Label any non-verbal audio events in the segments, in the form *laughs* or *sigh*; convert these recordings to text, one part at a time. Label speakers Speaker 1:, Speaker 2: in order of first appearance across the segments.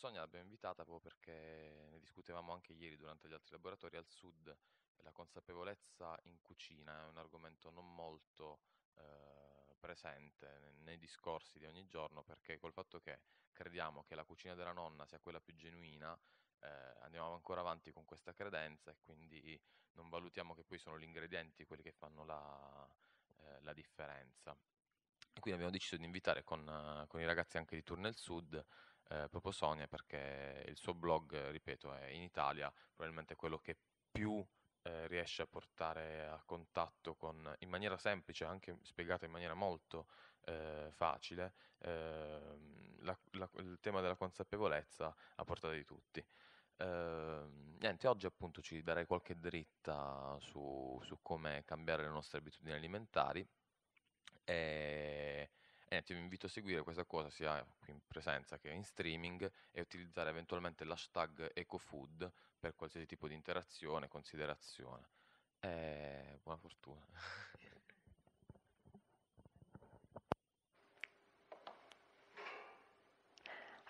Speaker 1: Sonia l'abbiamo invitata proprio perché ne discutevamo anche ieri durante gli altri laboratori al sud, la consapevolezza in cucina è un argomento non molto eh, presente nei discorsi di ogni giorno perché col fatto che crediamo che la cucina della nonna sia quella più genuina, eh, andiamo ancora avanti con questa credenza e quindi non valutiamo che poi sono gli ingredienti quelli che fanno la, eh, la differenza. E quindi abbiamo deciso di invitare con, con, i ragazzi anche di Tour nel Sud eh, Sonia perché il suo blog, ripeto, è in Italia, probabilmente quello che più eh, riesce a portare a contatto con, in maniera semplice, anche spiegata in maniera molto eh, facile, ehm, la, la, il tema della consapevolezza a portata di tutti. Uh, niente, oggi appunto ci darei qualche dritta su, su come cambiare le nostre abitudini alimentari e e ti invito a seguire questa cosa sia qui in presenza che in streaming e utilizzare eventualmente l'hashtag ecofood per qualsiasi tipo di interazione, considerazione. E eh, buona fortuna.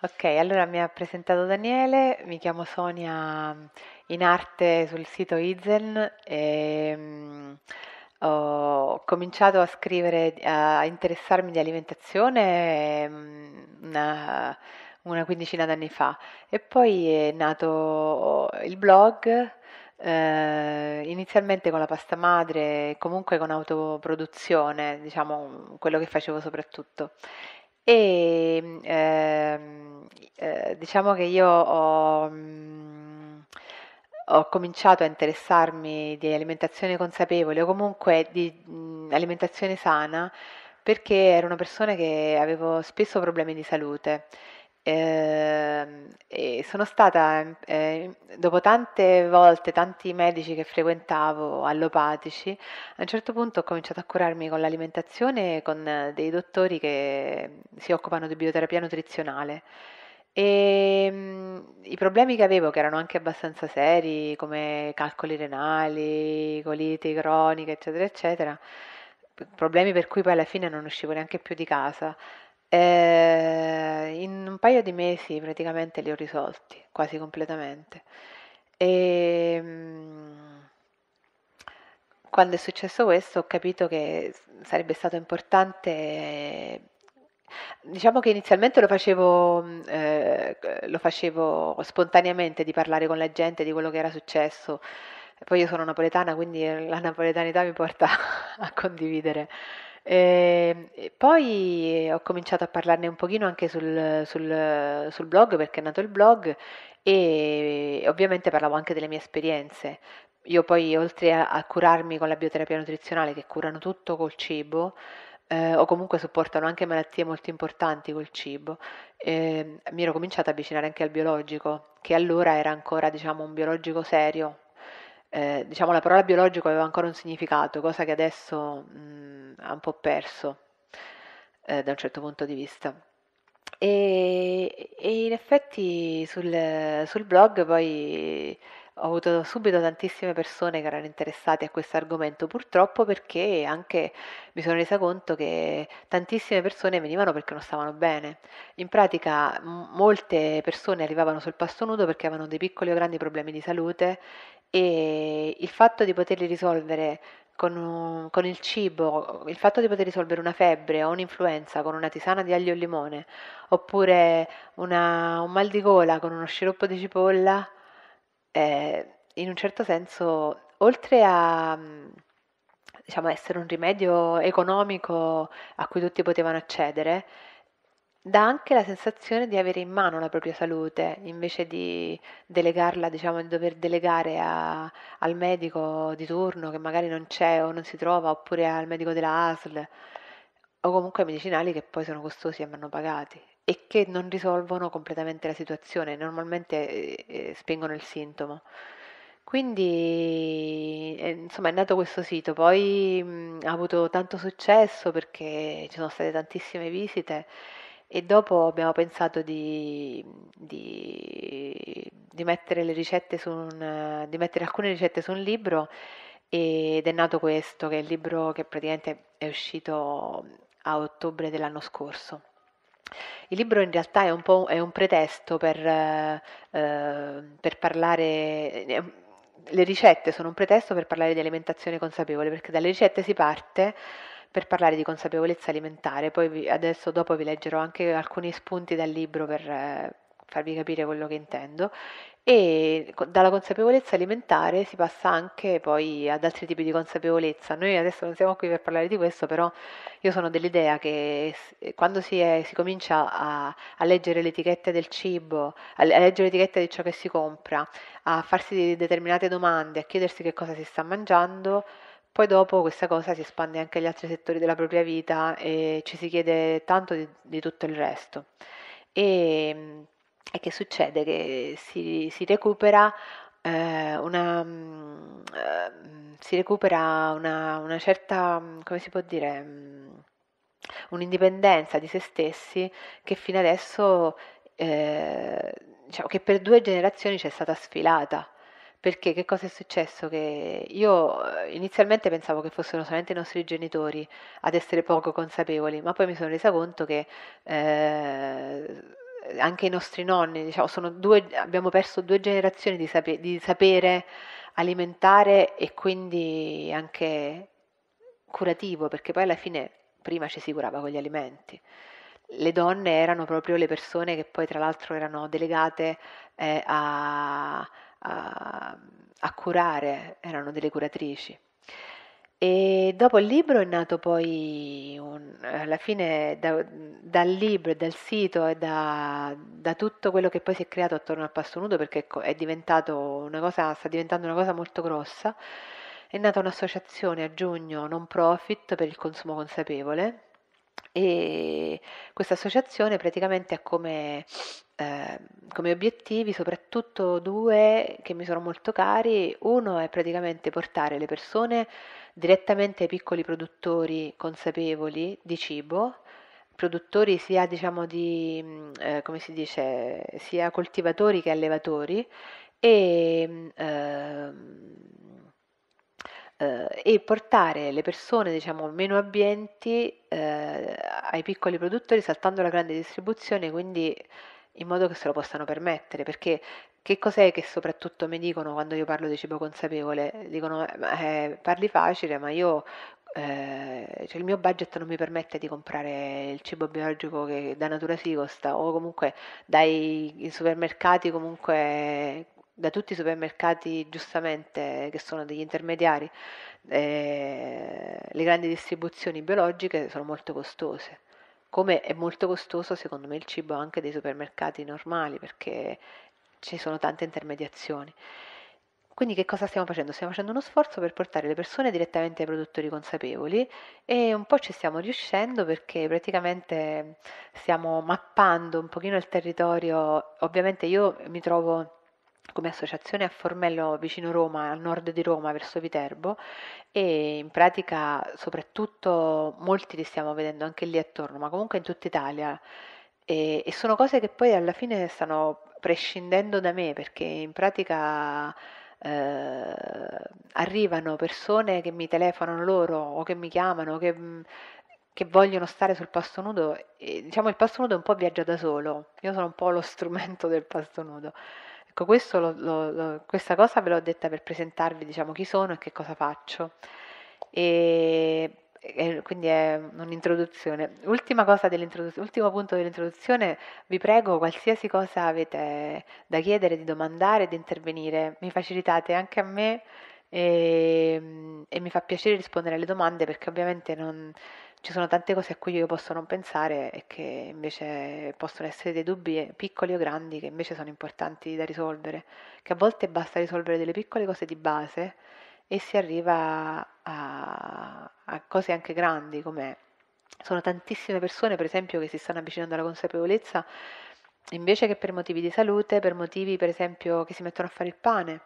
Speaker 2: Ok, allora mi ha presentato Daniele, mi chiamo Sonia mm, in arte sul sito Izen. E, ehm, ho cominciato a scrivere, a interessarmi di alimentazione mm, una, una quindicina d'anni fa e poi è nato il blog. Eh, inizialmente con la pasta madre, comunque con autoproduzione, diciamo quello che facevo soprattutto. E eh, eh, diciamo che io ho mm, ho cominciato a interessarmi di alimentazione consapevole o comunque di mh, mhmm, alimentazione sana perché ero una persona che avevo spesso problemi di salute. Eh, e sono stata, eh, dopo tante volte, tanti medici che frequentavo, allopatici, a un certo punto ho cominciato a curarmi con l'alimentazione con dei dottori che si occupano di bioterapia nutrizionale e ehm, mh, i problemi che avevo, che erano anche abbastanza seri, come calcoli renali, colite croniche, eccetera, eccetera, problemi per cui poi alla fine non uscivo neanche più di casa, eh, in un paio di mesi praticamente li ho risolti, quasi completamente. E, ehm, mh, quando è successo questo ho capito che sarebbe stato importante Diciamo che inizialmente lo facevo, eh, lo facevo spontaneamente di parlare con la gente di quello che era successo. Poi io sono napoletana, quindi la napoletanità mi porta *laughs* a condividere. Ehm, e poi ho cominciato a parlarne un pochino anche sul, sul, sul, blog perché è nato il blog e ovviamente parlavo anche delle mie esperienze. Io poi oltre a, a curarmi con la bioterapia nutrizionale che curano tutto col cibo, eh, o comunque sopportano anche malattie molto importanti col cibo. Eh, mi ero cominciata ad avvicinare anche al biologico, che allora era ancora diciamo, un biologico serio. Eh, diciamo, la parola biologico aveva ancora un significato, cosa che adesso mh, mm, ha un po' perso eh, da un certo punto di vista. E, e in effetti sul, sul blog poi ho avuto subito tantissime persone che erano interessate a questo argomento, purtroppo perché anche mi sono resa conto che tantissime persone venivano perché non stavano bene. In pratica m- molte persone arrivavano sul pasto nudo perché avevano dei piccoli o grandi problemi di salute e il fatto di poterli risolvere con, con, il cibo, il fatto di poter risolvere una febbre o un'influenza con una tisana di aglio e limone, oppure una, un mal di gola con uno sciroppo di cipolla, eh, in un certo senso, oltre a mm, diciamo, essere un rimedio economico a cui tutti potevano accedere, dà anche la sensazione di avere in mano la propria salute invece di delegarla, diciamo, di dover delegare a, al medico di turno che magari non c'è o non si trova, oppure al medico della ASL o comunque medicinali che poi sono costosi e vanno pagati e che non risolvono completamente la situazione, normalmente eh, eh spengono il sintomo. Quindi eh, insomma è nato questo sito, poi mh, mm, ha avuto tanto successo perché ci sono state tantissime visite e dopo abbiamo pensato di, di, di, mettere, un, di mettere alcune ricette su un libro ed è nato questo, che è il libro che praticamente è uscito a ottobre dell'anno scorso. Il libro in realtà è un, po', è un pretesto per, eh, per parlare, eh, le ricette sono un pretesto per parlare di alimentazione consapevole, perché dalle ricette si parte per parlare di consapevolezza alimentare, poi vi, adesso dopo vi leggerò anche alcuni spunti dal libro per eh, farvi capire quello che intendo e dalla consapevolezza alimentare si passa anche poi ad altri tipi di consapevolezza. Noi adesso non siamo qui per parlare di questo, però io sono dell'idea che quando si, è, si comincia a, a, leggere le etichette del cibo, a, a leggere le etichette di ciò che si compra, a farsi determinate domande, a chiedersi che cosa si sta mangiando, poi dopo questa cosa si espande anche agli altri settori della propria vita e ci si chiede tanto di, di tutto il resto. E e che succede? Che si, si recupera eh, una, mm, eh, si recupera una, una, certa, mm, come si può dire, mm, un'indipendenza di se stessi che fino adesso, eh, diciamo, che per due generazioni c'è stata sfilata. Perché che cosa è successo? Che io eh, inizialmente pensavo che fossero solamente i nostri genitori ad essere poco consapevoli, ma poi mi sono resa conto che eh, eh, anche i nostri nonni, diciamo, due, abbiamo perso due generazioni di, sape, di, sapere alimentare e quindi anche curativo, perché poi alla fine prima ci si curava con gli alimenti. Le donne erano proprio le persone che poi tra l'altro erano delegate eh, a, a, a curare, erano delle curatrici. E dopo il libro è nato poi, un, alla fine, da, dal libro, dal sito e da, da, tutto quello che poi si è creato attorno al passo nudo, perché ecco, è diventato una cosa, sta diventando una cosa molto grossa, è nata un'associazione a giugno non profit per il consumo consapevole e questa associazione praticamente ha come, eh, come obiettivi soprattutto due che mi sono molto cari. Uno è praticamente portare le persone direttamente ai piccoli produttori consapevoli di cibo, produttori sia, diciamo, di, mm, eh, dice, sia coltivatori che allevatori e, mm, ehm, eh, e portare le persone diciamo, meno abbienti eh, ai piccoli produttori saltando la grande distribuzione, quindi in modo che se lo possano permettere, perché che cos'è che soprattutto mi dicono quando io parlo di cibo consapevole? Dicono eh, eh parli facile, ma io eh, cioè il mio budget non mi permette di comprare il cibo biologico che da natura si costa o comunque dai supermercati comunque da tutti i supermercati giustamente che sono degli intermediari eh, le grandi distribuzioni biologiche sono molto costose come è molto costoso secondo me il cibo anche dei supermercati normali perché ci sono tante intermediazioni. Quindi che cosa stiamo facendo? Stiamo facendo uno sforzo per portare le persone direttamente ai produttori consapevoli e un po' ci stiamo riuscendo perché praticamente stiamo mappando un pochino il territorio. Ovviamente io mi trovo come associazione a Formello vicino Roma, a nord di Roma, verso Viterbo e in pratica soprattutto molti li stiamo vedendo anche lì attorno, ma comunque in tutta Italia e, e sono cose che poi alla fine stanno prescindendo da me perché in pratica eh, arrivano persone che mi telefonano loro o che mi chiamano, che, che vogliono stare sul pasto nudo e diciamo il pasto nudo è un po' viaggia da solo, io sono un po' lo strumento del pasto nudo. Ecco, lo, lo, lo, questa cosa ve l'ho detta per presentarvi diciamo, chi sono e che cosa faccio. E, e quindi è un'introduzione. Ultima cosa dell'introduzione, ultimo punto dell'introduzione, vi prego qualsiasi cosa avete da chiedere, di domandare, di intervenire, mi facilitate anche a me e, ehm, e mi fa piacere rispondere alle domande perché ovviamente non, ci sono tante cose a cui io posso non pensare e che invece possono essere dei dubbi eh, piccoli o grandi che invece sono importanti da risolvere, che a volte basta risolvere delle piccole cose di base e si arriva a, a cose anche grandi come sono tantissime persone per esempio che si stanno avvicinando alla consapevolezza invece che per motivi di salute, per motivi per esempio che si mettono a fare il pane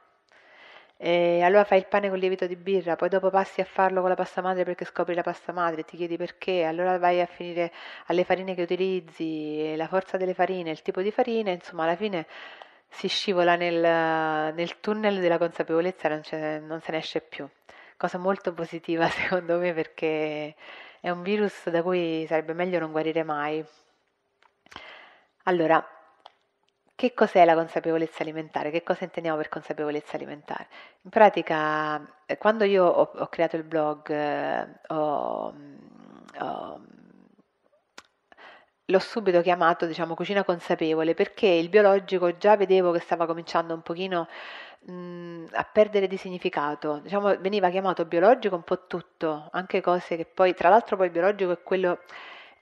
Speaker 2: e allora fai il pane con lievito di birra, poi dopo passi a farlo con la pasta madre perché scopri la pasta madre, ti chiedi perché, allora vai a finire alle farine che utilizzi, la forza delle farine, il tipo di farina, insomma alla fine si scivola nel, nel tunnel della consapevolezza, non, non se ne esce più. Cosa molto positiva *laughs* secondo me perché è un virus da cui sarebbe meglio non guarire mai. Allora, che cos'è la consapevolezza alimentare? Che cosa intendiamo per consapevolezza alimentare? In pratica, eh, quando io ho, ho creato il blog, eh, ho, mm, ho, mm, l'ho subito chiamato, diciamo, cucina consapevole, perché il biologico già vedevo che stava cominciando un pochino mm, a perdere di significato. Diciamo, veniva chiamato biologico un po' tutto, anche cose che poi, tra l'altro poi il biologico è quello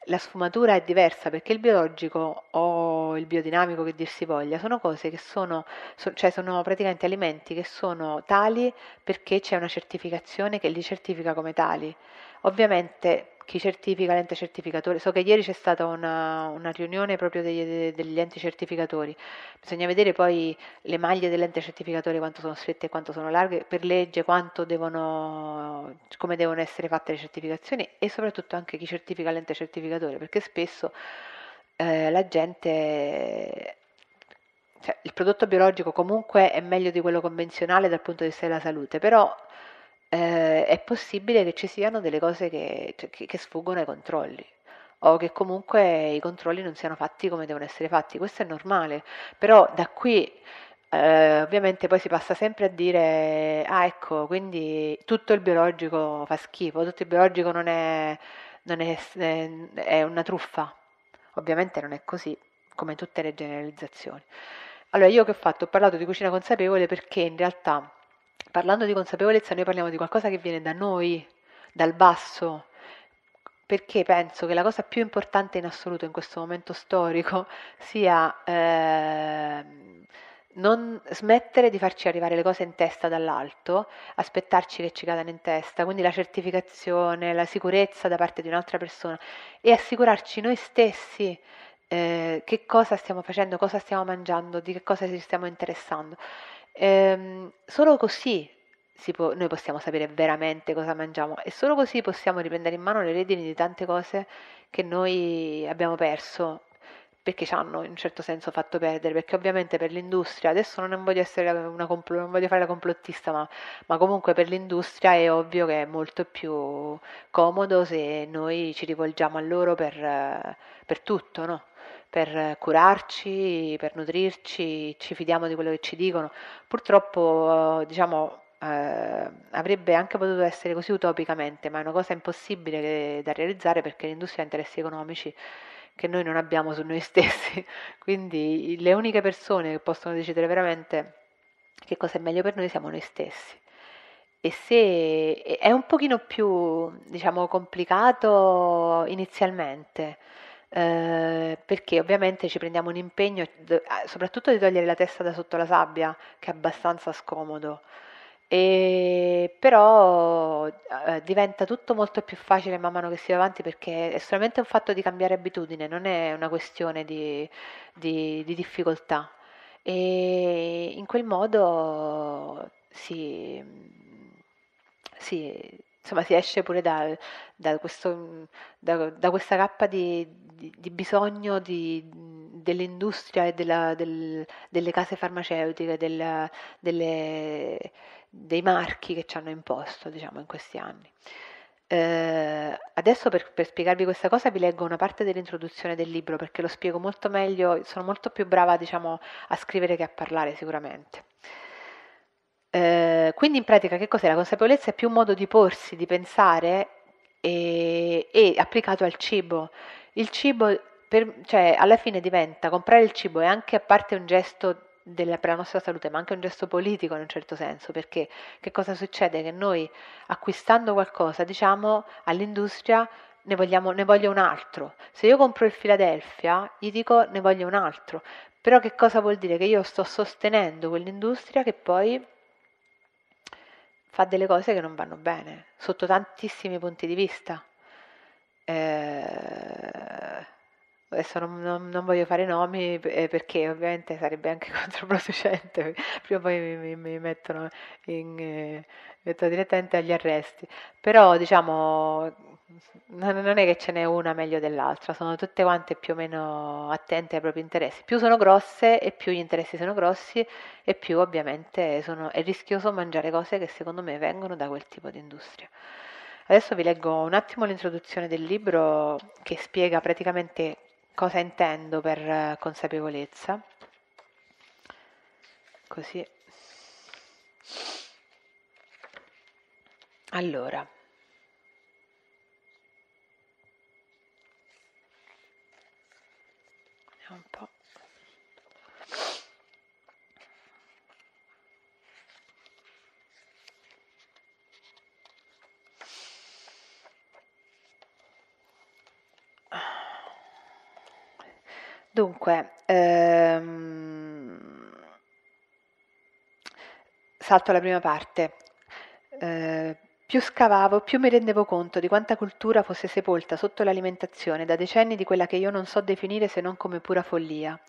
Speaker 2: la sfumatura è diversa perché il biologico o il biodinamico che dir si voglia sono cose che sono, so, cioè sono praticamente alimenti che sono tali perché c'è una certificazione che li certifica come tali. Ovviamente chi certifica, l'ente certificatore. So che ieri c'è stata una, una riunione proprio degli, degli, enti certificatori. Bisogna vedere poi le maglie dell'ente certificatore quanto sono strette e quanto sono larghe, per legge quanto devono, come devono essere fatte le certificazioni e soprattutto anche chi certifica l'ente certificatore, perché spesso eh, la gente cioè, il prodotto biologico comunque è meglio di quello convenzionale dal punto di vista della salute, però eh, è possibile che ci siano delle cose che, cioè, che, che sfuggono ai controlli o che comunque i controlli non siano fatti come devono essere fatti. Questo è normale, però da qui eh, ovviamente poi si passa sempre a dire, ah ecco, quindi tutto il biologico fa schifo, tutto il biologico non è, non è, è una truffa. Ovviamente non è così, come tutte le generalizzazioni. Allora, io che ho fatto? Ho parlato di cucina consapevole perché in realtà parlando di consapevolezza noi parliamo di qualcosa che viene da noi, dal basso, perché penso che la cosa più importante in assoluto in questo momento storico *laughs* sia eh, non smettere di farci arrivare le cose in testa dall'alto, aspettarci che ci cadano in testa, quindi la certificazione, la sicurezza da parte di un'altra persona e assicurarci noi stessi eh, che cosa stiamo facendo, cosa stiamo mangiando, di che cosa ci stiamo interessando. Ehm, solo così può, noi possiamo sapere veramente cosa mangiamo e solo così possiamo riprendere in mano le redini di tante cose che noi abbiamo perso perché ci hanno in un certo senso fatto perdere, perché ovviamente per l'industria, adesso non voglio, compl- non voglio fare la complottista, ma, ma, comunque per l'industria è ovvio che è molto più comodo se noi ci rivolgiamo a loro per, per tutto, no? per curarci, per nutrirci, ci fidiamo di quello che ci dicono. Purtroppo, diciamo, eh, avrebbe anche potuto essere così utopicamente, ma è una cosa impossibile che, da realizzare perché l'industria ha interessi economici che noi non abbiamo su noi *laughs* stessi. Quindi le uniche persone che possono decidere veramente che cosa è meglio per noi siamo noi stessi. E se è un pochino più, diciamo, complicato inizialmente, eh, perché ovviamente ci prendiamo un impegno ah, soprattutto di togliere la testa da sotto la sabbia, che è abbastanza scomodo. E però eh, diventa tutto molto più facile man mano che si va avanti perché è solamente un fatto di cambiare abitudine, non è una questione di, di, di difficoltà. E in quel modo si, si insomma si esce pure da, da, questo, da, da questa cappa di, di, di bisogno di, dell'industria e della, del, delle case farmaceutiche, della, delle, dei marchi che ci hanno imposto diciamo, in questi anni. Eh, adesso per, per, spiegarvi questa cosa vi leggo una parte dell'introduzione del libro perché lo spiego molto meglio, sono molto più brava diciamo, a scrivere che a parlare sicuramente. Eh, quindi in pratica che cos'è? La consapevolezza è più un modo di porsi, di pensare e, e applicato al cibo. Il cibo, per, cioè alla fine diventa, comprare il cibo è anche a parte un gesto della, per la nostra salute, ma anche un gesto politico in un certo senso, perché che cosa succede? Che noi acquistando qualcosa diciamo all'industria ne, vogliamo, ne voglio un altro, se io compro il Philadelphia gli dico ne voglio un altro, però che cosa vuol dire? Che io sto sostenendo quell'industria che poi fa delle cose che non vanno bene, sotto tantissimi punti di vista. Eh, adesso non, non, non, voglio fare nomi eh, perché ovviamente sarebbe anche *laughs* controproducente, prima o poi mi, mi, mi mettono in, eh, metto direttamente agli arresti, però diciamo non è che ce n'è una meglio dell'altra, sono tutte quante più o meno attente ai propri interessi. Più sono grosse e più gli interessi sono grossi e più ovviamente sono, è rischioso mangiare cose che secondo me vengono da quel tipo di industria. Adesso vi leggo un attimo l'introduzione del libro che spiega praticamente cosa intendo per eh, consapevolezza. Così. Allora. Un po'. Dunque, ehm, salto alla prima parte. Eh, più scavavo, più mi rendevo conto di quanta cultura fosse sepolta sotto l'alimentazione da decenni di quella che io non so definire se non come pura follia.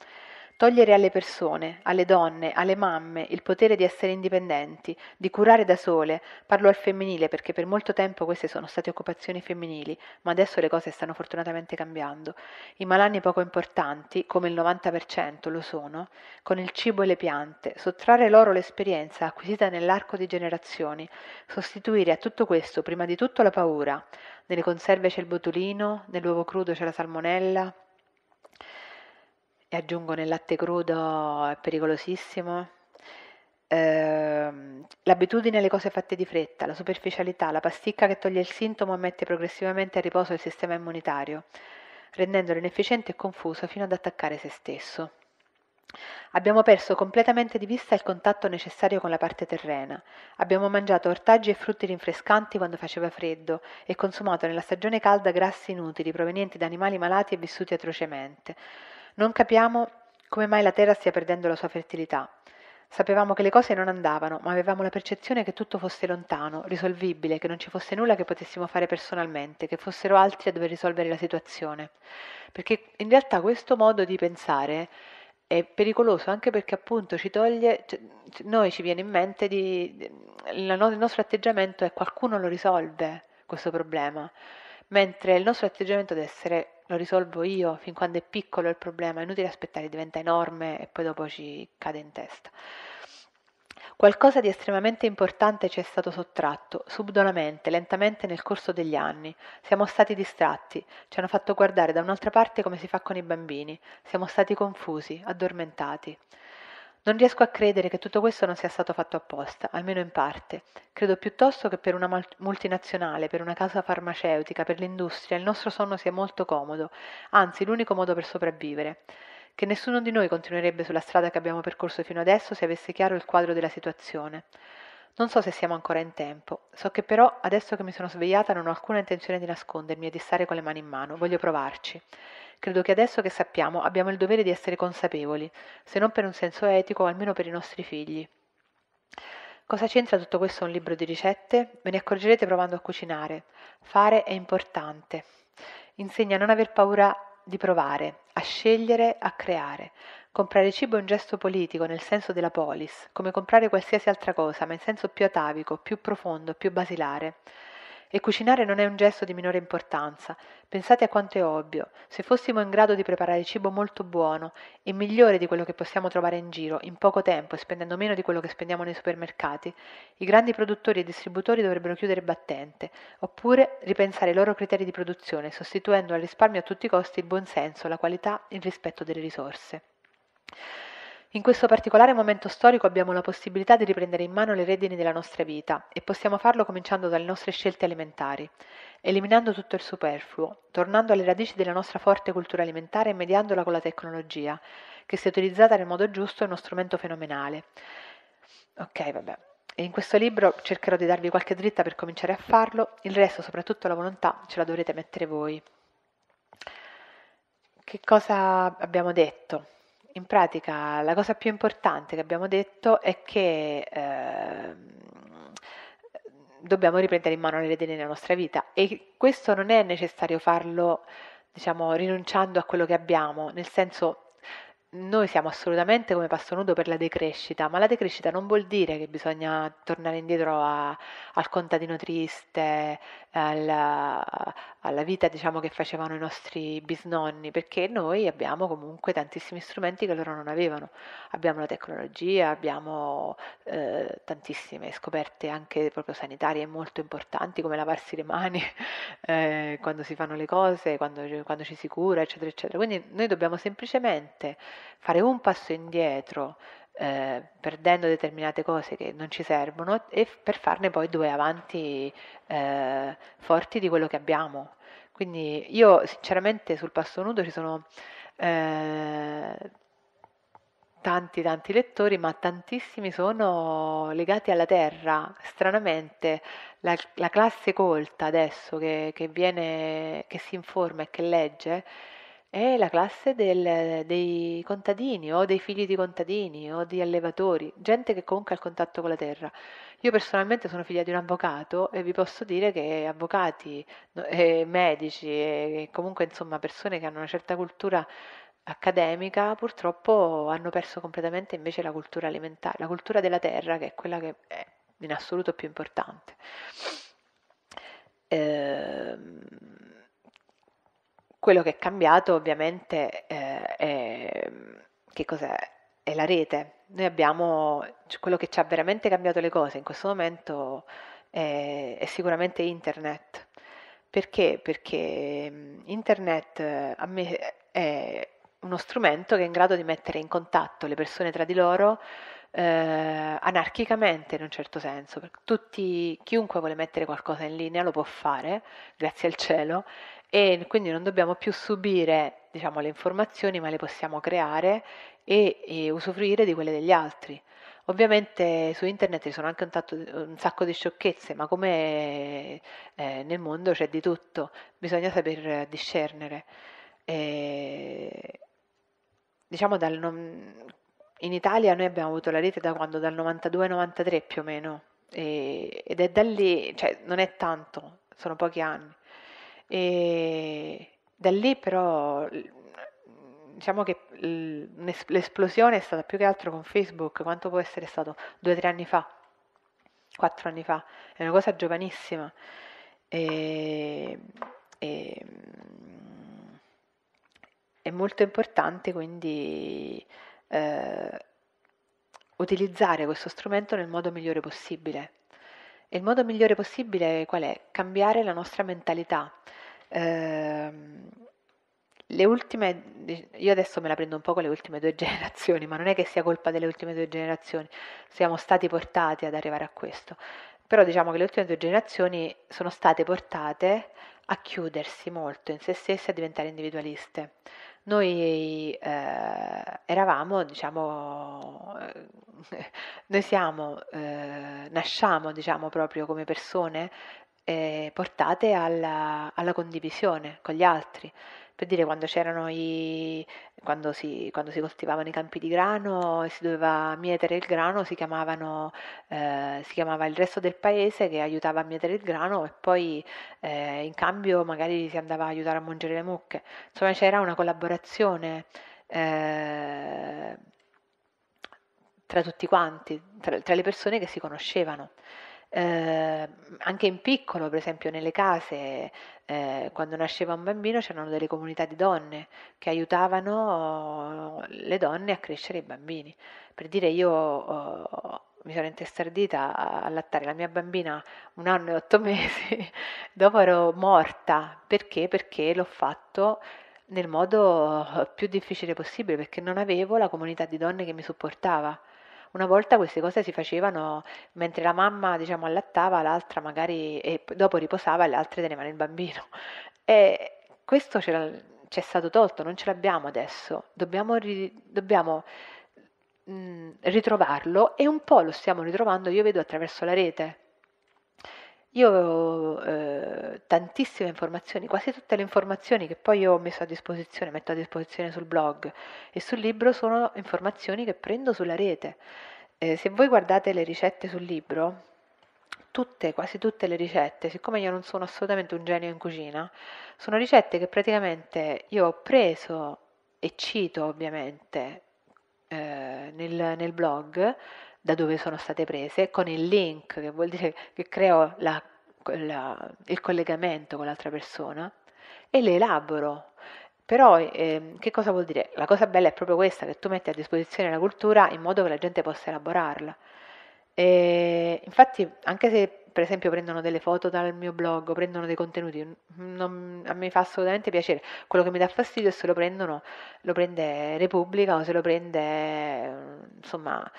Speaker 2: Togliere alle persone, alle donne, alle mamme il potere di essere indipendenti, di curare da sole, parlo al femminile perché per molto tempo queste sono state occupazioni femminili, ma adesso le cose stanno fortunatamente cambiando. I malanni poco importanti, come il 90% lo sono, con il cibo e le piante, sottrarre loro l'esperienza acquisita nell'arco di generazioni, sostituire a tutto questo prima di tutto la paura. Nelle conserve c'è il botulino, nell'uovo crudo c'è la salmonella, e aggiungo nel latte crudo è pericolosissimo. Ehm, l'abitudine alle cose fatte di fretta, la superficialità, la pasticca che toglie il sintomo e mette progressivamente a riposo il sistema immunitario, rendendolo inefficiente e confuso fino ad attaccare se stesso. Abbiamo perso completamente di vista il contatto necessario con la parte terrena. Abbiamo mangiato ortaggi e frutti rinfrescanti quando faceva freddo e consumato nella stagione calda grassi inutili provenienti da animali malati e vissuti atrocemente. Non capiamo come mai la terra stia perdendo la sua fertilità. Sapevamo che le cose non andavano, ma avevamo la percezione che tutto fosse lontano, risolvibile, che non ci fosse nulla che potessimo fare personalmente, che fossero altri a dover risolvere la situazione. Perché in realtà questo modo di pensare è pericoloso anche perché appunto ci toglie, noi ci viene in mente di, il nostro atteggiamento è qualcuno lo risolve questo problema mentre il nostro atteggiamento deve essere lo risolvo io fin quando è piccolo il problema, è inutile aspettare diventa enorme e poi dopo ci cade in testa. Qualcosa di estremamente importante ci è stato sottratto, subdolamente, lentamente nel corso degli anni. Siamo stati distratti, ci hanno fatto guardare da un'altra parte come si fa con i bambini, siamo stati confusi, addormentati. Non riesco a credere che tutto questo non sia stato fatto apposta, almeno in parte. Credo piuttosto che per una multinazionale, per una casa farmaceutica, per l'industria, il nostro sonno sia molto comodo, anzi l'unico modo per sopravvivere. Che nessuno di noi continuerebbe sulla strada che abbiamo percorso fino adesso se avesse chiaro il quadro della situazione. Non so se siamo ancora in tempo, so che però adesso che mi sono svegliata non ho alcuna intenzione di nascondermi e di stare con le mani in mano, voglio provarci. Credo che adesso che sappiamo abbiamo il dovere di essere consapevoli, se non per un senso etico, almeno per i nostri figli. Cosa c'entra tutto questo un libro di ricette? Ve ne accorgerete provando a cucinare. Fare è importante. Insegna a non aver paura di provare, a scegliere, a creare. Comprare cibo è un gesto politico nel senso della polis, come comprare qualsiasi altra cosa, ma in senso più atavico, più profondo, più basilare. E cucinare non è un gesto di minore importanza. Pensate a quanto è ovvio. Se fossimo in grado di preparare cibo molto buono e migliore di quello che possiamo trovare in giro, in poco tempo e spendendo meno di quello che spendiamo nei supermercati, i grandi produttori e distributori dovrebbero chiudere battente, oppure ripensare i loro criteri di produzione, sostituendo al risparmio a tutti i costi il buon senso, la qualità, e il rispetto delle risorse. In questo particolare momento storico abbiamo la possibilità di riprendere in mano le redini della nostra vita e possiamo farlo cominciando dalle nostre scelte alimentari, eliminando tutto il superfluo, tornando alle radici della nostra forte cultura alimentare e mediandola con la tecnologia, che se utilizzata nel modo giusto è uno strumento fenomenale. Ok, vabbè. E in questo libro cercherò di darvi qualche dritta per cominciare a farlo, il resto, soprattutto la volontà, ce la dovrete mettere voi. Che cosa abbiamo detto? In pratica la cosa più importante che abbiamo detto è che eh, dobbiamo riprendere in mano le redini della nostra vita e questo non è necessario farlo diciamo rinunciando a quello che abbiamo, nel senso noi siamo assolutamente come passo nudo per la decrescita, ma la decrescita non vuol dire che bisogna tornare indietro a, al contadino triste, alla, alla vita diciamo, che facevano i nostri bisnonni, perché noi abbiamo comunque tantissimi strumenti che loro non avevano. Abbiamo la tecnologia, abbiamo eh, tantissime scoperte anche proprio sanitarie molto importanti, come lavarsi le mani *laughs* eh, quando si fanno le cose, quando, quando ci si cura, eccetera, eccetera. Quindi noi dobbiamo semplicemente fare un passo indietro eh, perdendo determinate cose che non ci servono e per farne poi due avanti eh, forti di quello che abbiamo. Quindi io sinceramente sul passo nudo ci sono eh, tanti tanti lettori, ma tantissimi sono legati alla terra. Stranamente la, la classe colta adesso che, che, viene, che si informa e che legge è la classe del, dei contadini o dei figli di contadini o di allevatori, gente che comunque ha il contatto con la terra. Io personalmente sono figlia di un avvocato e vi posso dire che avvocati, e medici e comunque insomma persone che hanno una certa cultura accademica purtroppo hanno perso completamente invece la cultura alimentare, la cultura della terra che è quella che è in assoluto più importante. Ehm quello che è cambiato ovviamente eh, è, è, la rete. Noi abbiamo cioè, quello che ci ha veramente cambiato le cose in questo momento è, è sicuramente internet. Perché? Perché mm, internet eh, a me è uno strumento che è in grado di mettere in contatto le persone tra di loro eh, anarchicamente in un certo senso. Tutti, chiunque vuole mettere qualcosa in linea lo può fare, grazie al cielo, e quindi non dobbiamo più subire diciamo, le informazioni ma le possiamo creare e, e, usufruire di quelle degli altri. Ovviamente su internet ci sono anche un, tatto, un sacco di sciocchezze, ma come eh, nel mondo c'è di tutto, bisogna saper discernere. E, diciamo dal, in Italia noi abbiamo avuto la rete da quando? Dal 92-93 più o meno, e, ed è da lì, cioè non è tanto, sono pochi anni e da lì però mm, diciamo che l'esplosione è stata più che altro con Facebook, quanto può essere stato? Due o tre anni fa, quattro anni fa, è una cosa giovanissima. E, ehm, e, ehm, è molto importante quindi eh, utilizzare questo strumento nel modo migliore possibile il modo migliore possibile qual è? Cambiare la nostra mentalità. Eh, le ultime, io adesso me la prendo un po' con le ultime due *laughs* generazioni, ma non è che sia colpa delle ultime due generazioni, siamo stati portati ad arrivare a questo. Però diciamo che le ultime due generazioni sono state portate a chiudersi molto in se stesse e a diventare individualiste. Noi eh, eravamo, diciamo, eh, *laughs* noi siamo, eh, nasciamo, diciamo, proprio come persone eh, portate alla, alla condivisione con gli altri per dire quando c'erano i quando si, quando si, coltivavano i campi di grano e si doveva mietere il grano si, chiamavano, eh, si chiamava il resto del paese che aiutava a mietere il grano e poi eh, in cambio magari si andava a aiutare a mangiare le mucche insomma c'era una collaborazione eh, tra tutti quanti tra, tra le persone che si conoscevano eh, anche in piccolo, per esempio nelle case, eh, quando nasceva un bambino c'erano delle comunità di donne che aiutavano oh, le donne a crescere i bambini. Per dire io oh, mi sono intestardita a allattare la mia bambina un anno e otto *laughs* mesi, dopo ero morta. Perché? Perché l'ho fatto nel modo più difficile possibile, perché non avevo la comunità di donne che mi supportava. Una volta queste cose si facevano mentre la mamma diciamo, allattava, l'altra magari e dopo riposava e le altre tenevano il bambino. *laughs* E questo ci è stato tolto, non ce l'abbiamo adesso, dobbiamo, ri, dobbiamo mh, mhmm, ritrovarlo e un po' lo stiamo ritrovando, io vedo attraverso la rete, io avevo eh, tantissime informazioni, quasi tutte le informazioni che poi io ho messo a disposizione, metto a disposizione sul blog e sul libro sono informazioni che prendo sulla rete. Eh, se voi guardate le ricette sul libro, tutte, quasi tutte le ricette, siccome io non sono assolutamente un genio in cucina, sono ricette che praticamente io ho preso e cito ovviamente eh, nel, nel blog da dove sono state prese, con il link, che vuol dire che creo la, la, il collegamento con l'altra persona, e le elaboro. Però eh, che cosa vuol dire? La cosa bella è proprio questa, che tu metti a disposizione la cultura in modo che la gente possa elaborarla. E, infatti, anche se per esempio prendono delle foto dal mio blog, prendono dei contenuti, non, a me fa assolutamente piacere. Quello che mi dà fastidio è se lo prendono, lo prende Repubblica o se lo prende, insomma,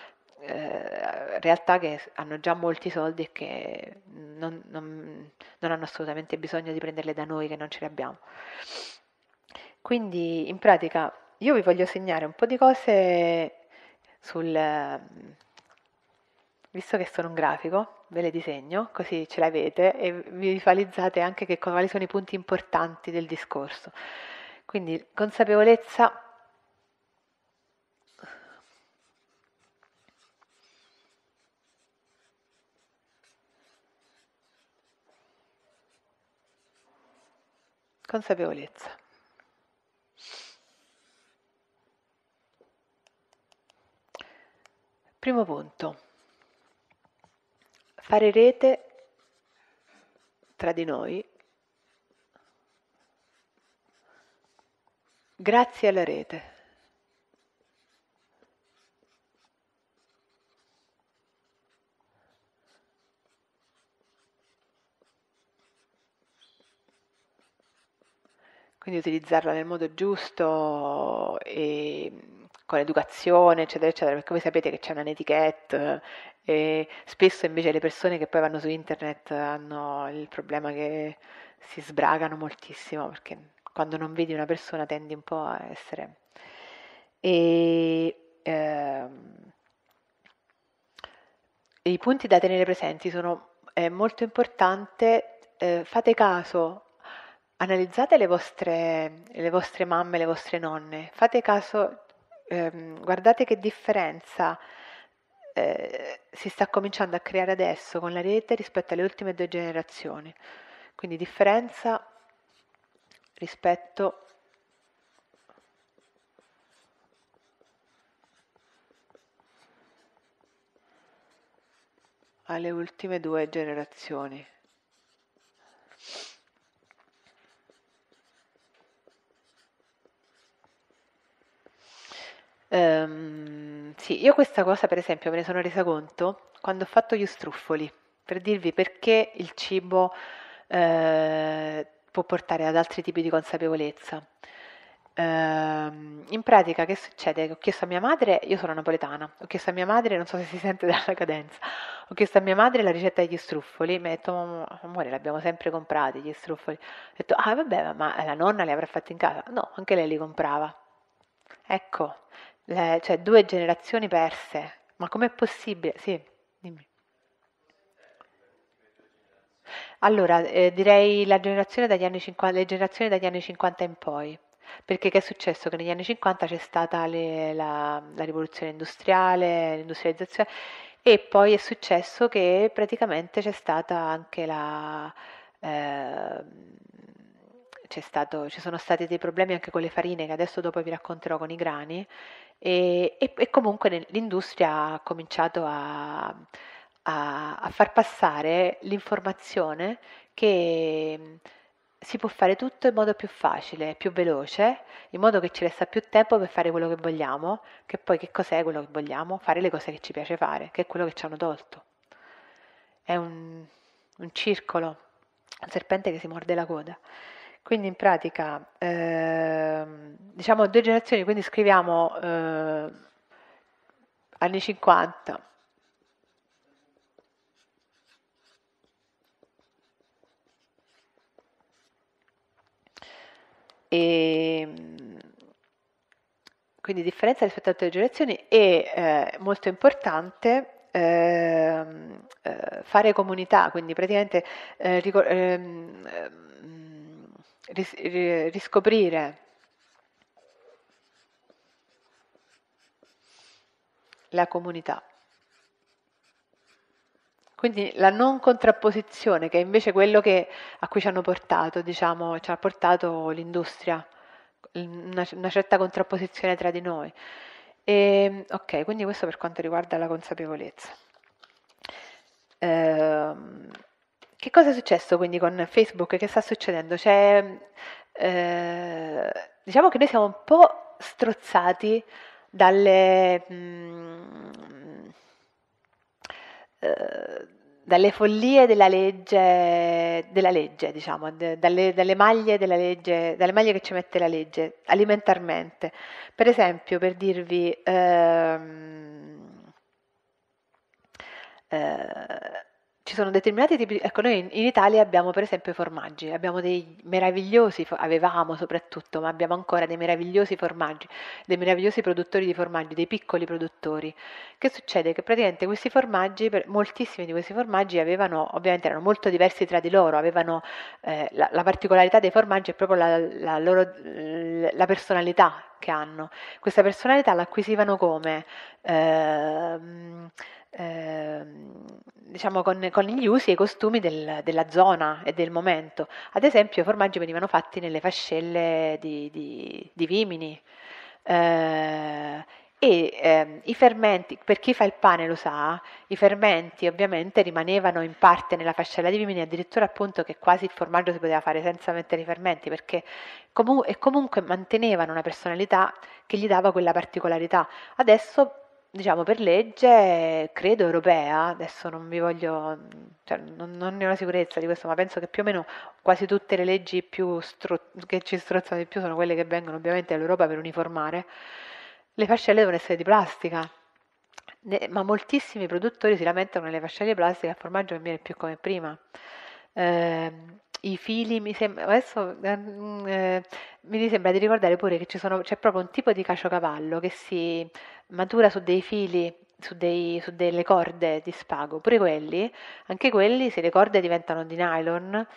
Speaker 2: eh, realtà che hanno già molti soldi e che non, non, non hanno assolutamente bisogno di prenderle da noi che non ce le abbiamo. Quindi in pratica io vi voglio segnare un po' di cose sul... visto che sono un grafico, ve le disegno così ce l'avete e vi visualizzate anche che, quali sono i punti importanti del discorso. Quindi consapevolezza consapevolezza. Primo punto, fare rete tra di noi grazie alla rete. quindi utilizzarla nel modo giusto e con educazione, eccetera, eccetera, perché voi sapete che c'è un'etichetta eh, e spesso invece le persone che poi vanno su internet hanno il problema che si sbragano moltissimo perché quando non vedi una persona tendi un po' a essere... E, ehm, i punti da tenere presenti sono molto importante, eh, fate caso analizzate le vostre, le vostre mamme, le vostre nonne, fate caso, ehm, guardate che differenza eh, si sta cominciando a creare adesso con la rete rispetto alle ultime due generazioni. Quindi differenza rispetto alle ultime due generazioni. Um, sì, io questa cosa per esempio me ne sono resa conto quando ho fatto gli struffoli, per dirvi perché il cibo eh, può portare ad altri tipi di consapevolezza. Um, in pratica che succede? ho chiesto a mia madre, io sono napoletana, ho chiesto a mia madre, non so se si sente dalla cadenza, ho chiesto a mia madre la ricetta degli struffoli, mi ha detto, amore, li abbiamo sempre comprati gli struffoli. Ho detto, ah vabbè, ma la nonna li avrà fatti in casa? No, anche lei li comprava. Ecco, le, cioè due generazioni perse. Ma com'è possibile? Sì, dimmi. Allora, eh, direi la generazione dagli anni 50, le generazioni dagli anni 50 in poi. Perché che è successo? Che negli anni 50 c'è stata le, la, la rivoluzione industriale, l'industrializzazione e poi è successo che praticamente c'è stata anche la... Eh, stato, ci sono stati dei problemi anche con le farine che adesso dopo vi racconterò con i grani e, e, e comunque l'industria ha cominciato a, a, a far passare l'informazione che mm, si può fare tutto in modo più facile, più veloce, in modo che ci resta più tempo per fare quello che vogliamo, che poi che cos'è quello che vogliamo? Fare le cose che ci piace fare, che è quello che ci hanno tolto. È un, un circolo, un serpente che si morde la coda. Quindi in pratica eh, diciamo due generazioni, quindi scriviamo eh, anni 50. E, ehm, quindi differenza rispetto alle altre generazioni e eh, molto importante ehm, eh, fare comunità, quindi praticamente eh, ricor- ehm, ehm riscoprire la comunità. Quindi la non contrapposizione, che è invece quello che, a cui ci hanno portato, diciamo, ci ha portato l'industria, una, una certa contrapposizione tra di noi. E, ehm, ok, quindi questo per quanto riguarda la consapevolezza. Ehm, che cosa è successo quindi con Facebook? Che sta succedendo? Cioè, eh, diciamo che noi siamo un po' strozzati dalle, mh, mm, eh, dalle follie della legge, della legge diciamo, de, dalle, dalle, maglie della legge, dalle maglie che ci mette la legge alimentarmente. Per esempio, per dirvi... Ehm, eh, ci sono determinati tipi, ecco noi in, in Italia abbiamo per esempio i formaggi, abbiamo dei meravigliosi, avevamo soprattutto, ma abbiamo ancora dei meravigliosi formaggi, dei meravigliosi produttori di formaggi, dei piccoli produttori. Che succede? Che praticamente questi formaggi, moltissimi di questi formaggi avevano, ovviamente erano molto diversi tra di loro, avevano eh, la, la, particolarità dei formaggi è proprio la, la loro la personalità che hanno. Questa personalità l'acquisivano come? Eh, Ehm, diciamo con, con, gli usi e i costumi del, della zona e del momento. Ad esempio i formaggi venivano fatti nelle fascelle di, di, di vimini eh, e eh, i fermenti, per chi fa il pane lo sa, i fermenti ovviamente rimanevano in parte nella fascella di vimini, addirittura appunto che quasi il formaggio si poteva fare senza mettere i fermenti, perché comu- e comunque mantenevano una personalità che gli dava quella particolarità. Adesso diciamo per legge, credo europea, adesso non vi voglio, cioè, non, non, ne ho la sicurezza di questo, ma penso che più o meno quasi tutte le leggi stro- che ci strozzano di più sono quelle che vengono ovviamente dall'Europa per uniformare, le fascelle devono essere di plastica, ne- ma moltissimi produttori si lamentano nelle fascelle di plastica, il formaggio non viene più come prima. Eh, i fili, mi sembra, adesso ehm, mm, eh, mi sembra di ricordare pure che sono, c'è proprio un tipo di caciocavallo che si matura su dei fili, su, dei, su, delle corde di spago, pure quelli, anche quelli se le corde diventano di nylon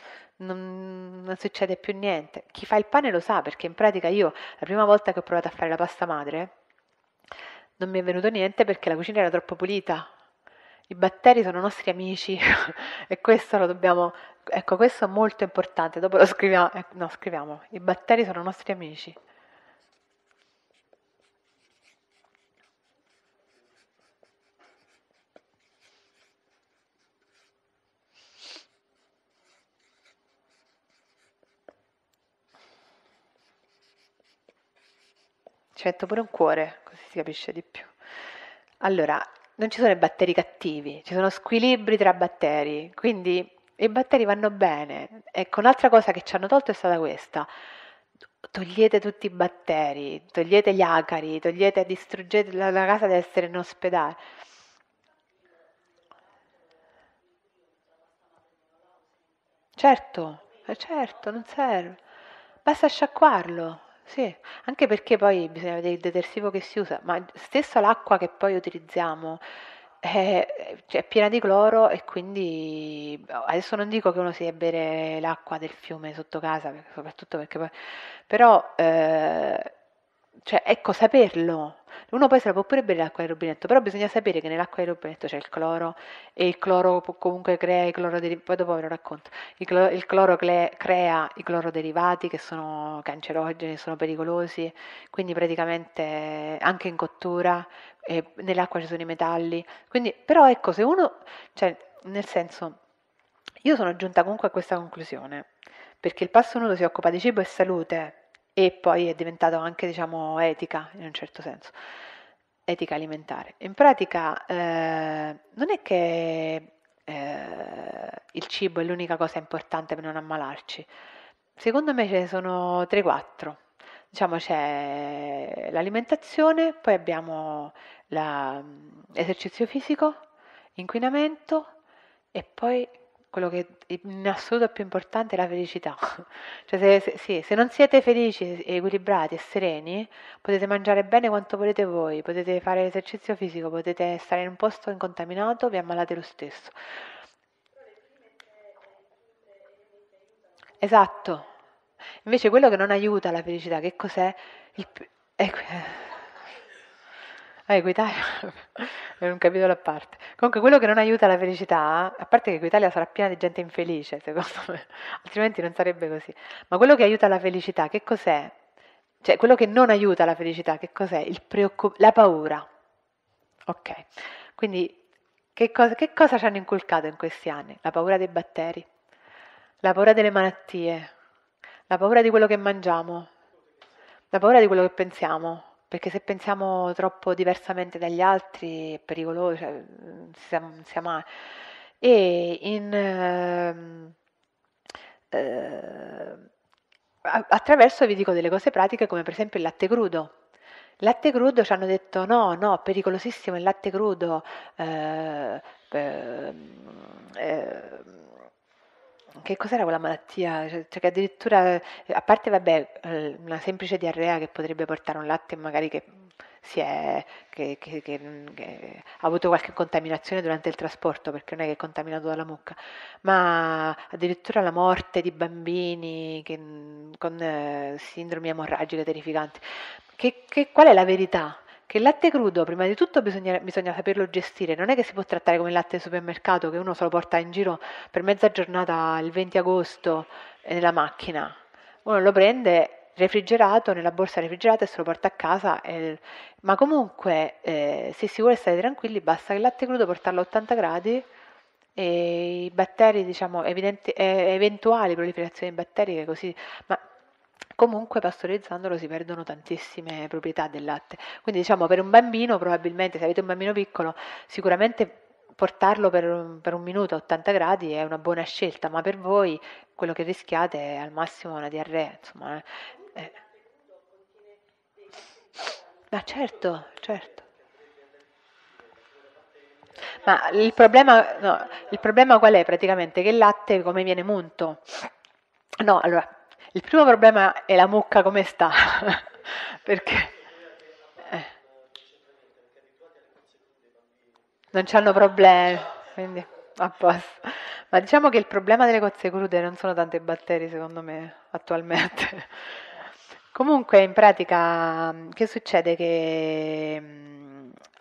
Speaker 2: non, non succede più niente. Chi fa il pane lo sa perché in pratica io la prima volta che ho provato a fare la pasta madre non mi è venuto niente perché la cucina era troppo pulita, i batteri sono nostri amici *laughs* e questo lo dobbiamo, ecco questo è molto importante, dopo lo scriviamo, eh, no scriviamo, i batteri sono nostri amici. Ci metto pure un cuore, così si capisce di più. Allora, non ci sono i batteri cattivi, ci sono squilibri tra batteri, quindi i batteri vanno bene. Ecco, un'altra cosa che ci hanno tolto è stata questa. Togliete tutti i batteri, togliete gli acari, togliete, distruggete la, la casa deve essere in ospedale. Certo, eh, certo, non serve. Basta sciacquarlo. Sì, anche perché poi bisogna vedere il detersivo che si usa, ma stessa l'acqua che poi utilizziamo è, eh, cioè, è piena di cloro e quindi adesso non dico che uno si deve bere l'acqua del fiume sotto casa, soprattutto perché poi, però eh, cioè, ecco, saperlo. Uno poi se la può pure bere l'acqua del rubinetto, però bisogna sapere che nell'acqua del rubinetto c'è il cloro e il cloro comunque crea i cloroderivati, poi dopo ve lo racconto, il cloro, il cloro crea i cloro derivati che sono cancerogeni, sono pericolosi, quindi praticamente anche in cottura, nell'acqua ci sono i metalli, quindi però ecco se uno, cioè nel senso io sono giunta comunque a questa conclusione, perché il passo nudo si occupa di cibo e salute, e poi è diventata anche diciamo, etica in un certo senso, etica alimentare. In pratica eh, non è che eh, il cibo è l'unica cosa importante per non ammalarci, secondo me ce ne sono 3-4. Diciamo c'è l'alimentazione, poi abbiamo mm, l'esercizio fisico, inquinamento e poi quello che in assoluto è più importante è la felicità. *laughs* Cioè se, se, sì, se, non siete felici, equilibrati e sereni, potete mangiare bene quanto volete voi, potete fare esercizio fisico, potete stare in un posto incontaminato, vi ammalate lo stesso. Esatto. Invece quello che non aiuta la felicità, che cos'è? Il, è, eh, Equitalia *laughs* è un capitolo a parte. Comunque, quello che non aiuta la felicità, a parte che Equitalia sarà piena di gente infelice, secondo me, *laughs* altrimenti non sarebbe così. Ma quello che aiuta la felicità, che cos'è? Cioè, quello che non aiuta la felicità, che cos'è? Preoccup- la paura. Ok, quindi che cosa, che cosa ci hanno inculcato in questi anni? La paura dei batteri, la paura delle malattie, la paura di quello che mangiamo, la paura di quello che pensiamo, perché se pensiamo troppo diversamente dagli altri è pericoloso, cioè, non mm, si sa mai. E in, ehm, eh, eh, attraverso vi dico delle cose pratiche come per esempio il latte crudo. Il latte crudo ci hanno detto no, no, pericolosissimo il latte crudo. Eh, mm, eh che cos'era quella malattia? Cioè, cioè che addirittura, eh, a parte vabbè, eh, una semplice diarrea che potrebbe portare un latte magari che, è, che, che, che ha avuto qualche contaminazione durante il trasporto perché non è che è contaminato dalla mucca, ma addirittura la morte di bambini con eh, sindromi emorragiche terrificanti. qual è la verità? che il latte crudo, prima di tutto, bisogna, bisogna saperlo gestire. Non è che si può trattare come il latte del supermercato, che uno se lo porta in giro per mezza giornata il 20 agosto eh, nella macchina. Uno lo prende refrigerato, nella borsa refrigerata e se lo porta a casa. Eh, ma comunque, eh, se si vuole stare tranquilli, basta che il latte crudo portarlo a 80 gradi e i batteri, diciamo, evidenti, eh, eventuali proliferazioni batteriche così, ma comunque pastorizzandolo si perdono tantissime proprietà del latte. Quindi diciamo per un bambino probabilmente, se avete un bambino piccolo, sicuramente portarlo per un, per un minuto a 80 gradi è una buona scelta, ma per voi quello che rischiate è al massimo una diarrea, insomma. Eh. eh. Ma certo, certo. Ma il problema, no, il problema qual è praticamente? Che il latte come viene munto? No, allora, il primo problema è la mucca come sta, *laughs* perché eh. non hanno problemi, quindi a posto. Ma diciamo che il problema delle cozze crude non sono tanti batteri, secondo me, attualmente. *laughs* Comunque, in pratica, che succede? Che mm,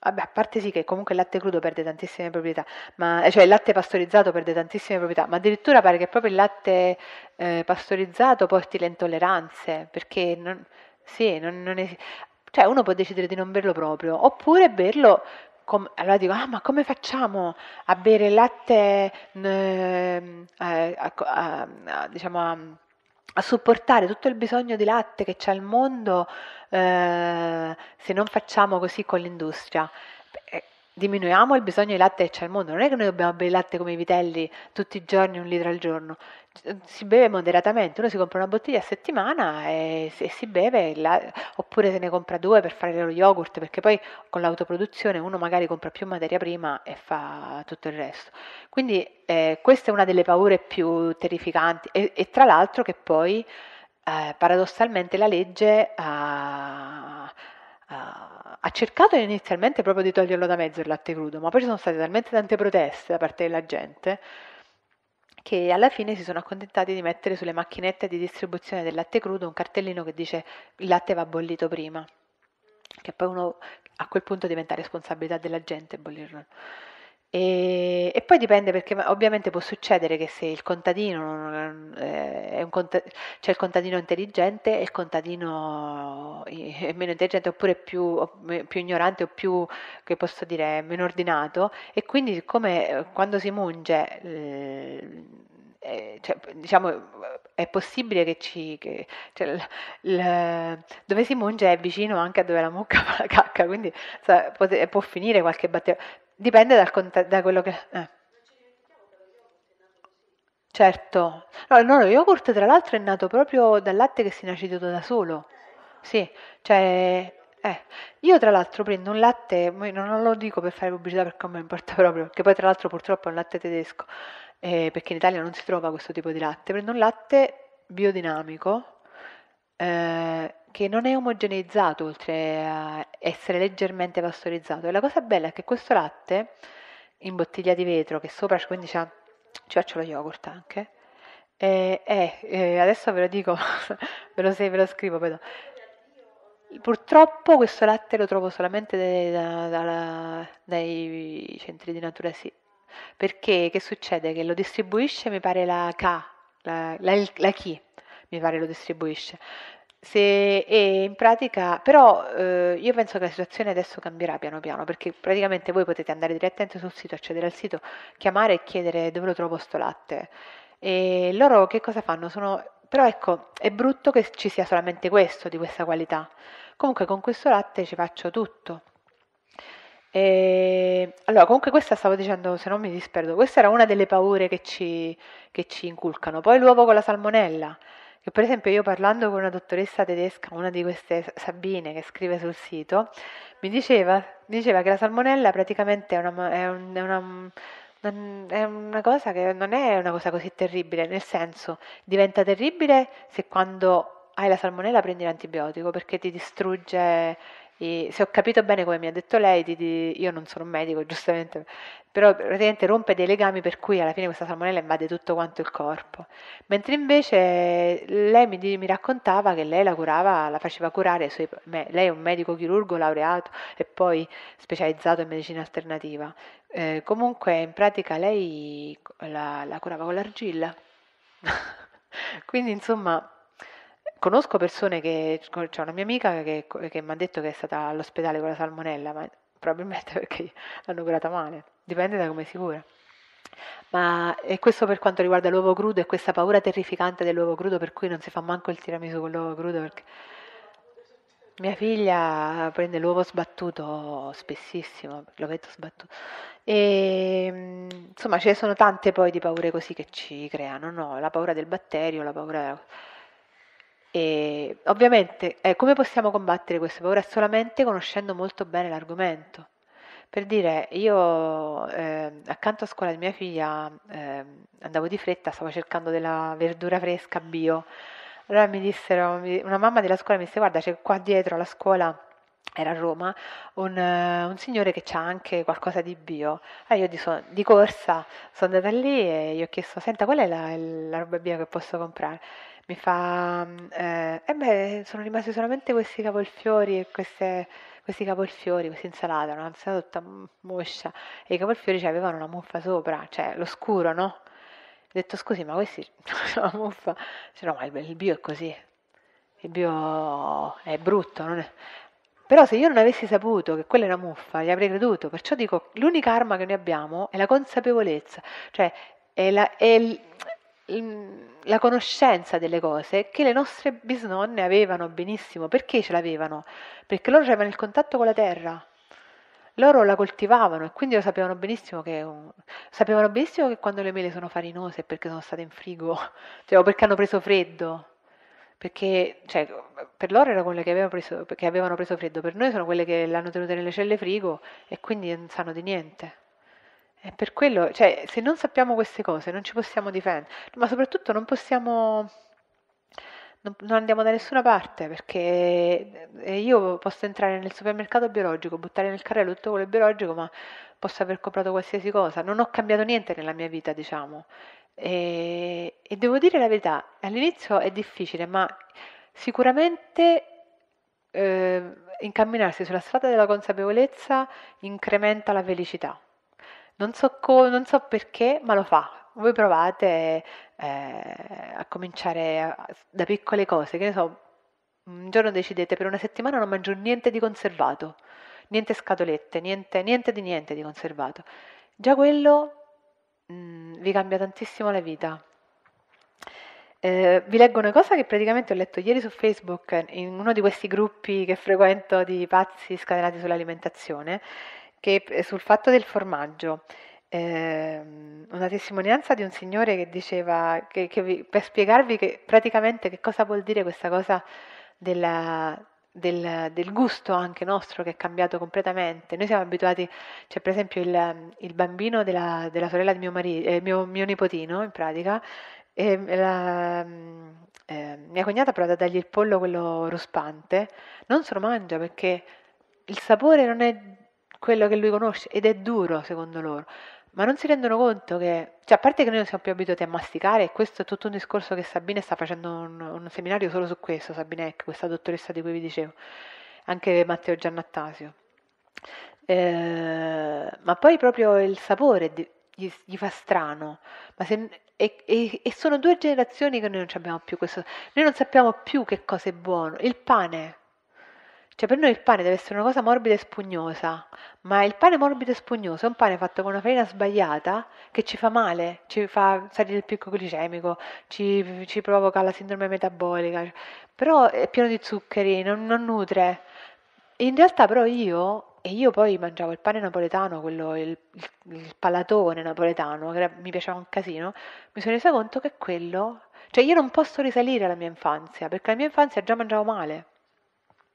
Speaker 2: Vabbè, a parte sì che comunque il latte crudo perde tantissime proprietà, ma, eh, cioè il latte pastorizzato perde tantissime proprietà, ma addirittura pare che proprio il latte eh, pastorizzato porti le intolleranze, perché non, sì, non, non è, cioè uno può decidere di non berlo proprio, oppure berlo allora dico, ah, ma come facciamo a bere latte eh, a, a, a, diciamo, a supportare tutto il bisogno di latte che c'è al mondo eh, se non facciamo così con l'industria diminuiamo il bisogno di latte che c'è cioè, al mondo, non è che noi dobbiamo bere latte come i vitelli tutti i giorni, un litro al giorno, eh, si beve moderatamente, uno si compra una bottiglia a settimana e, e si beve, la, oppure se ne compra due per fare lo yogurt, perché poi con l'autoproduzione uno magari compra più materia prima e fa tutto il resto. Quindi eh, questa è una delle paure più terrificanti e, e tra l'altro che poi eh, paradossalmente la legge... Eh, ha cercato inizialmente proprio di toglierlo da mezzo il latte crudo, ma poi ci sono state talmente tante proteste da parte della gente che alla fine si sono accontentati di mettere sulle macchinette di distribuzione del latte crudo un cartellino che dice il latte va bollito prima, che poi uno a quel punto diventa responsabilità della gente bollirlo. E, e, poi dipende perché ovviamente può succedere che se il contadino eh, è un conta- cioè il contadino intelligente e il contadino è meno intelligente oppure più, più ignorante o più che posso dire meno ordinato e quindi siccome eh, quando si munge eh, eh, cioè, diciamo, è possibile che ci. Che, cioè, l, l, dove si munge è vicino anche a dove la mucca fa la cacca, quindi sa, può, può finire qualche batteria. Dipende dal contesto, da quello che... Eh. Certo, no, no, lo yogurt tra l'altro è nato proprio dal latte che si è inacidato da solo, sì, cioè, eh. io tra l'altro prendo un latte, non lo dico per fare pubblicità perché non mi importa proprio, che poi tra l'altro purtroppo è un latte tedesco, eh, perché in Italia non si trova questo tipo di latte, prendo un latte biodinamico eh, che non è omogeneizzato oltre a essere leggermente pastorizzato. E la cosa bella è che questo latte in bottiglia di vetro, che sopra quindi ci faccio lo yogurt anche, eh, eh, adesso ve lo dico, *laughs* ve, lo, se, ve lo scrivo, vedo. Purtroppo questo latte lo trovo solamente dai, dai, dai centri di natura sì. Perché che succede? Che lo distribuisce mi pare la K, la, la, la Chi, mi pare lo distribuisce. Se, e in pratica, però eh, io penso che la situazione adesso cambierà piano piano, perché praticamente voi potete andare direttamente sul sito, accedere al sito, chiamare e chiedere dove lo trovo sto latte. E loro che cosa fanno? Sono, però ecco, è brutto che ci sia solamente questo, di questa qualità. Comunque con questo latte ci faccio tutto. E, allora, comunque questa stavo dicendo, se non mi disperdo, questa era una delle paure che ci, che ci inculcano. Poi l'uovo con la salmonella. E per esempio io parlando con una dottoressa tedesca, una di queste Sabine che scrive sul sito, mi diceva, mi diceva che la salmonella praticamente è una, è una, è una è una cosa che non è una cosa così terribile, nel senso diventa terribile se quando hai la salmonella prendi l'antibiotico perché ti distrugge i, se ho capito bene come mi ha detto lei, di, di, io non sono un medico giustamente, però praticamente rompe dei legami per cui alla fine questa salmonella invade tutto quanto il corpo. Mentre invece lei mi, mi raccontava che lei la curava, la faceva curare, suoi, me, lei è un medico chirurgo laureato e poi specializzato in medicina alternativa. Eh, comunque in pratica lei la, la curava con l'argilla. *laughs* Quindi insomma conosco persone che, c'è una mia amica che, che mi ha detto che è stata all'ospedale con la salmonella, ma probabilmente *laughs* perché l'hanno curata male, dipende da come si cura. Ma e questo per quanto riguarda l'uovo crudo e questa paura terrificante dell'uovo crudo per cui non si fa manco il tiramisù con l'uovo crudo perché mia figlia prende l'uovo sbattuto spessissimo, l'ovetto sbattuto. E, insomma, ce ne sono tante poi di paure così che ci creano, no? La paura del batterio, la paura e ovviamente eh, come possiamo combattere questa paura? Solamente conoscendo molto bene l'argomento. Per dire, io eh, accanto a scuola di mia figlia eh, andavo di fretta, stavo cercando della verdura fresca bio. Allora mi dissero, una mamma della scuola mi disse, guarda, c'è qua dietro la scuola era a Roma, un, eh, un signore che ha anche qualcosa di bio. Allora io di, di corsa sono andata lì e gli ho chiesto, senta, qual è la, la roba bio che posso comprare? mi fa, eh, eh beh, sono rimasti solamente questi cavolfiori e queste, questi cavolfiori, questa insalata, una insalata tutta moscia, e i cavolfiori cioè, avevano una muffa sopra, cioè l'oscuro, no? Ho detto, scusi, ma questi hanno *laughs* una muffa? Cioè, no, ma il, il bio è così, il bio è brutto, non è... Però se io non avessi saputo che quella è una muffa, gli avrei creduto. Perciò dico, l'unica arma che noi abbiamo è la consapevolezza, cioè è, la, è, la conoscenza delle cose che le nostre bisnonne avevano benissimo. Perché ce l'avevano? Perché loro avevano il contatto con la terra, loro la coltivavano e quindi lo sapevano benissimo che, sapevano benissimo che quando le mele sono farinose è perché sono state in frigo, *laughs* cioè, o perché hanno preso freddo. Perché cioè, per loro erano quelle che avevano, preso, che avevano preso freddo, per noi sono quelle che l'hanno tenute nelle celle frigo e quindi non sanno di niente. È per quello, cioè, se non sappiamo queste cose non ci possiamo difendere, ma soprattutto non possiamo non, andiamo da nessuna parte perché eh, io posso entrare nel supermercato biologico, buttare nel carrello tutto quello biologico, ma posso aver comprato qualsiasi cosa. Non ho cambiato niente nella mia vita, diciamo. E, e devo dire la verità, all'inizio è difficile, ma sicuramente eh, incamminarsi sulla strada della consapevolezza incrementa la felicità non so, co- non so perché, ma lo fa. Voi provate eh, a cominciare a, da piccole cose, che ne so, un giorno decidete per una settimana non mangio niente di conservato, niente scatolette, niente, niente di niente di conservato. Già quello mh, mm, vi cambia tantissimo la vita. Eh, vi leggo una cosa che praticamente ho letto ieri su Facebook in uno di questi gruppi che frequento di pazzi scatenati sull'alimentazione che sul fatto del formaggio, eh, una testimonianza di un signore che diceva, che, che vi, per spiegarvi che praticamente che cosa vuol dire questa cosa della, del, del, gusto anche nostro che è cambiato completamente. Noi siamo abituati, cioè per esempio il, il bambino della, della, sorella di mio, marito, eh, mio, mio nipotino in pratica, eh, la, eh, mia cognata prova a dargli il pollo quello ruspante, non se lo mangia perché il sapore non è quello che lui conosce ed è duro secondo loro, ma non si rendono conto che, cioè a parte che noi non siamo più abituati a masticare, e questo è tutto un discorso che Sabine sta facendo un, un seminario solo su questo, Sabine Eck, questa dottoressa di cui vi dicevo, anche Matteo Giannattasio. Eh, ma poi proprio il sapore di, gli, gli, fa strano, se, e, e, e sono due generazioni che noi non abbiamo più questo, noi non sappiamo più che cosa è buono, il pane cioè per noi il pane deve essere una cosa morbida e spugnosa, ma il pane morbido e spugnoso è un pane fatto con una farina sbagliata che ci fa male, ci fa salire il picco glicemico, ci, ci provoca la sindrome metabolica, però è pieno di zuccheri, non, non nutre. In realtà però io e io poi mangiavo il pane napoletano, quello, il, il, palatone napoletano, che era, mi piaceva un casino, mi sono resa conto che quello, cioè io non posso risalire alla mia infanzia, perché la mia infanzia già mangiavo male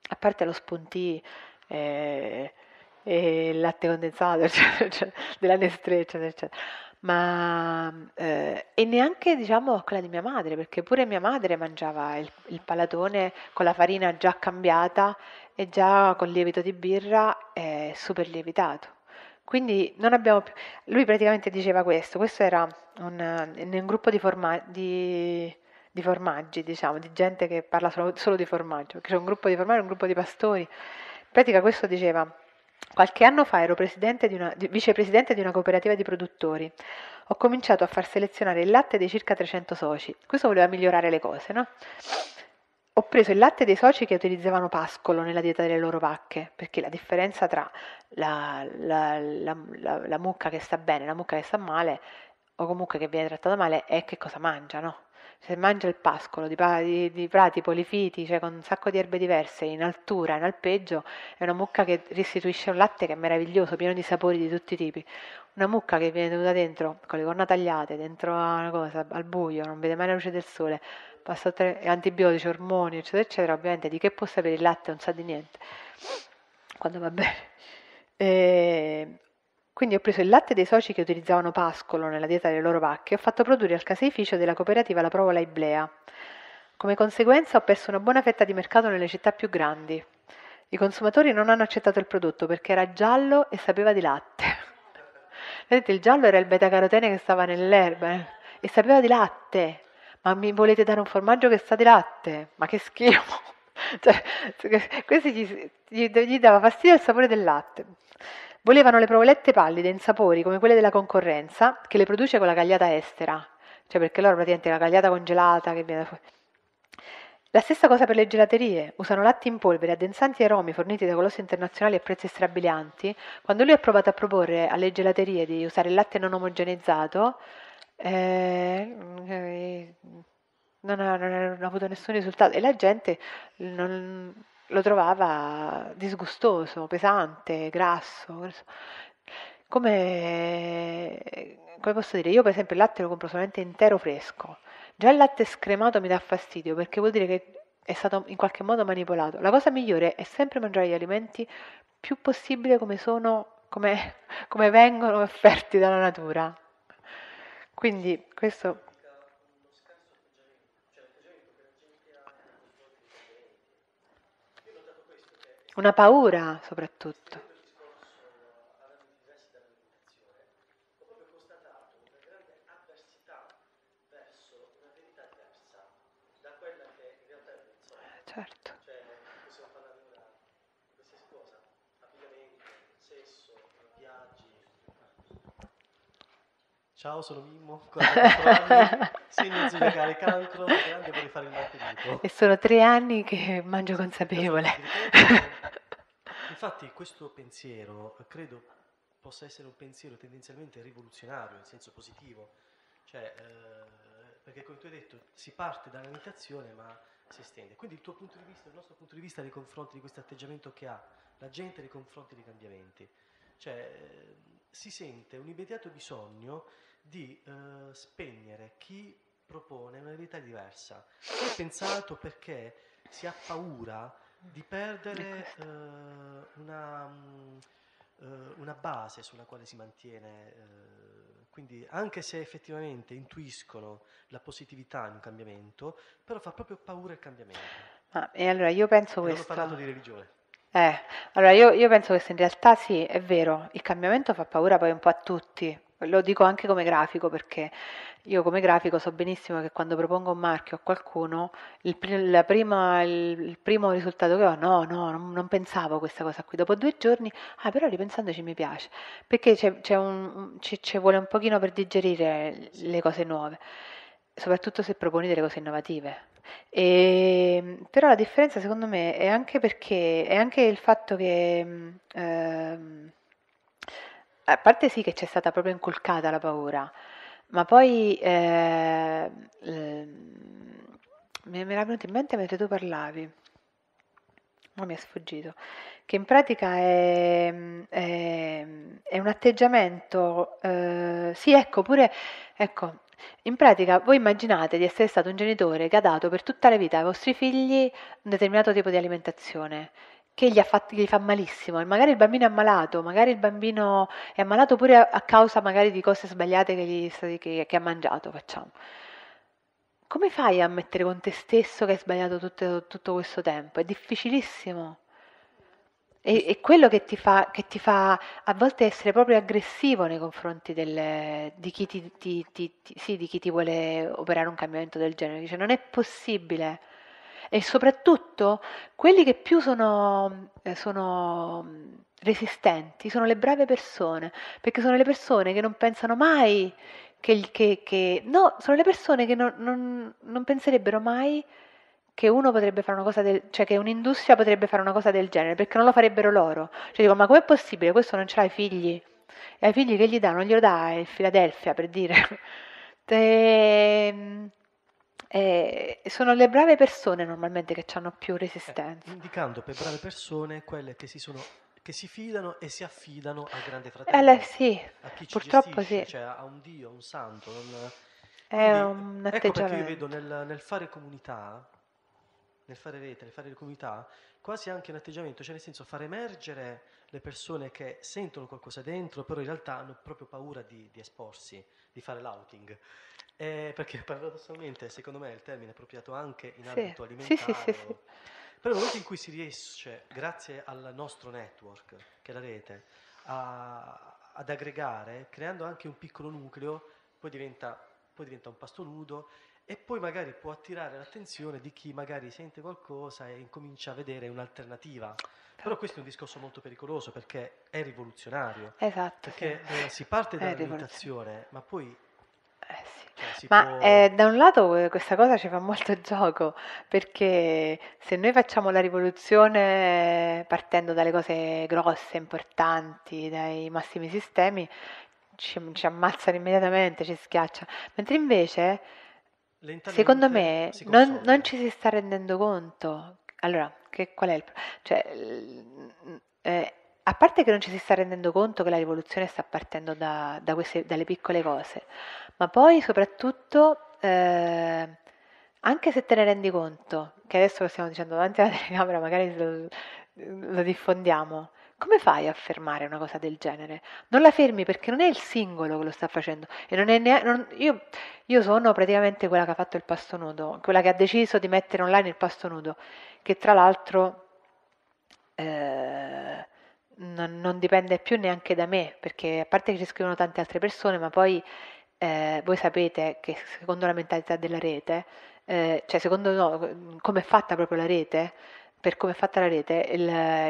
Speaker 2: a parte lo spuntì eh, e, e il latte condensato eccetera, eccetera, *laughs* cioè, cioè, della Nestlé, eccetera, eccetera. Ma, eh, e neanche diciamo quella di mia madre, perché pure mia madre mangiava il, il palatone con la farina già cambiata e già con lievito di birra eh, super lievitato. Quindi non abbiamo più. Lui praticamente diceva questo: questo era un, in un gruppo di, forma, di, di formaggi, diciamo, di gente che parla solo, solo di formaggio, perché c'è un gruppo di formaggi, un gruppo di pastori. In pratica questo diceva, qualche anno fa ero di una, di, vicepresidente di una cooperativa di produttori, ho cominciato a far selezionare il latte dei circa 300 soci, questo voleva migliorare le cose, no? Ho preso il latte dei soci che utilizzavano pascolo nella dieta delle loro vacche, perché la differenza tra la, la, la, la mucca che sta bene e la mucca che sta male, o comunque che viene trattata male, è che cosa mangia, no? se mangia il pascolo di, di, di prati polifiti, cioè con un sacco di erbe diverse, in altura, in alpeggio, è una mucca che restituisce un latte che è meraviglioso, pieno di sapori di tutti i tipi. Una mucca che viene tenuta dentro, con le corna tagliate, dentro a una cosa, al buio, non vede mai la luce del sole, passa tre, antibiotici, ormoni, eccetera, eccetera, ovviamente di che può sapere il latte non sa di niente, quando va bene. E ehm, quindi ho preso il latte dei soci che utilizzavano pascolo nella dieta delle loro vacche e ho fatto produrre al caseificio della cooperativa la provola Iblea. Come conseguenza ho perso una buona fetta di mercato nelle città più grandi. I consumatori non hanno accettato il prodotto perché era giallo e sapeva di latte. *laughs* Vedete, il giallo era il beta-carotene che stava nell'erba eh? e sapeva di latte. Ma mi volete dare un formaggio che sa di latte? Ma che schifo! *laughs* Cioè, *laughs* questo gli, gli, gli dava fastidio il sapore del latte. Volevano le provolette pallide, insapori, come quelle della concorrenza, che le produce con la cagliata estera, cioè perché loro praticamente la cagliata congelata che viene fuori. La stessa cosa per le gelaterie, usano latte in polvere, addensanti aromi forniti da colossi internazionali a prezzi strabilianti. Quando lui ha provato a proporre alle gelaterie di usare il latte non omogenizzato, eh, eh non, ha, non, ha, avuto nessun risultato e la gente non, lo trovava disgustoso, pesante, grasso. Come, come posso dire? Io per esempio il latte lo compro solamente intero fresco. Già il latte scremato mi dà fastidio perché vuol dire che è stato in qualche modo manipolato. La cosa migliore è sempre mangiare gli alimenti più possibile come sono, come, come vengono offerti dalla natura. Quindi questo una paura soprattutto.
Speaker 3: Ciao, sono Mimmo, 44 anni, segno zodiacale cancro, grande vorrei fare il martedì.
Speaker 2: E sono tre anni che mangio consapevole.
Speaker 3: *laughs* Infatti questo pensiero credo possa essere un pensiero tendenzialmente rivoluzionario, in senso positivo, cioè, eh, perché come tu hai detto si parte dalla meditazione ma si estende. Quindi il tuo punto di vista, il nostro punto di vista nei confronti di questo atteggiamento che ha la gente nei confronti dei cambiamenti. Cioè, eh, si sente un immediato bisogno di eh, spegnere chi propone una verità diversa. È pensato perché si ha paura di perdere ecco. eh, una, mh, mm, eh, una, base sulla quale si mantiene. Eh, quindi anche se effettivamente intuiscono la positività in un cambiamento, però fa proprio paura il cambiamento.
Speaker 2: Ah, e allora io penso e questo... Non ho di religione. Eh, allora io, io penso che in realtà sì, è vero, il cambiamento fa paura poi un po' a tutti, lo dico anche come grafico perché io come grafico so benissimo che quando propongo un marchio a qualcuno il, prima, il primo risultato che ho no, no, non, pensavo a questa cosa qui. Dopo due giorni, ah però ripensandoci mi piace, perché c'è, c'è un, ci vuole un pochino per digerire le cose nuove soprattutto se proponi delle cose innovative. E, ehm, però la differenza secondo me è anche perché è anche il fatto che ehm, a parte sì che c'è stata proprio inculcata la paura, ma poi eh, eh, me l'ha venuta in mente mentre tu parlavi, ma mi è sfuggito, che in pratica è, è, ehm, è un atteggiamento, eh, sì ecco pure, ecco, in pratica voi immaginate di essere stato un genitore che ha dato per tutta la vita ai vostri figli un determinato tipo di alimentazione che gli, fatto, gli, fa malissimo, magari il bambino è ammalato, magari il bambino è ammalato pure a, a causa magari di cose sbagliate che, gli, che, che ha mangiato, facciamo. Come fai a ammettere con te stesso che hai sbagliato tutto, tutto questo tempo? È difficilissimo. E, e quello che ti, fa, che ti, fa, a volte essere proprio aggressivo nei confronti del, di, chi ti, ti, sì, di chi ti vuole operare un cambiamento del genere. Dice, non è possibile e soprattutto quelli che più sono, eh, sono mm, resistenti sono le brave persone, perché sono le persone che non pensano mai che... che, che no, sono le persone che non, non, non penserebbero mai che uno potrebbe fare una cosa del cioè che un'industria potrebbe fare una cosa del genere perché non lo farebbero loro. Cioè dico, ma com'è possibile? Questo non ce l'ha ai figli. E ai figli che gli dà, non glielo dà il Filadelfia per dire. *laughs* e, ehm, eh, sono le brave persone normalmente che hanno più resistenza. Eh, indicando per brave
Speaker 3: persone quelle che si, sono, che si fidano e si affidano al grande fratello. Eh, sì, purtroppo gestisce, sì. Cioè a un Dio, a un santo. Non... È Quindi, un atteggiamento. Ecco perché io vedo nel, nel, fare comunità, nel fare rete, nel fare comunità, quasi anche un atteggiamento, cioè nel senso far emergere le persone che sentono qualcosa dentro, però in realtà hanno proprio paura di, di esporsi, di fare l'outing eh, perché *laughs* paradossalmente secondo me il termine è appropriato anche in ambito sì. alimentare. Sì, sì, sì, Però nel momento in cui si riesce, grazie al nostro network, che è la rete, a, ad aggregare, creando anche un piccolo nucleo, poi diventa, poi diventa un pasto nudo e poi magari può attirare l'attenzione di chi magari sente qualcosa e incomincia a vedere un'alternativa. Però questo è un discorso molto pericoloso perché è rivoluzionario. Esatto. Perché sì. eh, si parte dall'alimentazione, ma poi ma può...
Speaker 2: eh, da un lato eh, questa cosa ci fa molto *laughs* gioco, perché se noi facciamo la rivoluzione partendo dalle cose grosse, importanti, dai massimi sistemi, ci, ci ammazzano immediatamente, ci schiaccia. Mentre invece, secondo me, non, non, ci si sta rendendo conto. Allora, che, qual è il... Cioè, eh, a parte che non ci si sta rendendo conto che la rivoluzione sta partendo da, da queste, dalle piccole cose, ma poi soprattutto, eh, anche se te ne rendi conto, che adesso lo stiamo dicendo davanti alla telecamera, magari lo, lo diffondiamo, come fai a fermare una cosa del genere? Non la fermi perché non è il singolo che lo sta facendo e non è neanche. Non, io, io, sono praticamente quella che ha fatto il pasto nudo, quella che ha deciso di mettere online il pasto nudo, che tra l'altro eh, non, non, dipende più neanche da me, perché a parte che ci scrivono tante altre persone, ma poi eh, voi sapete che secondo la mentalità della rete, eh, cioè secondo no, come è fatta proprio la rete, per come è fatta la rete, il,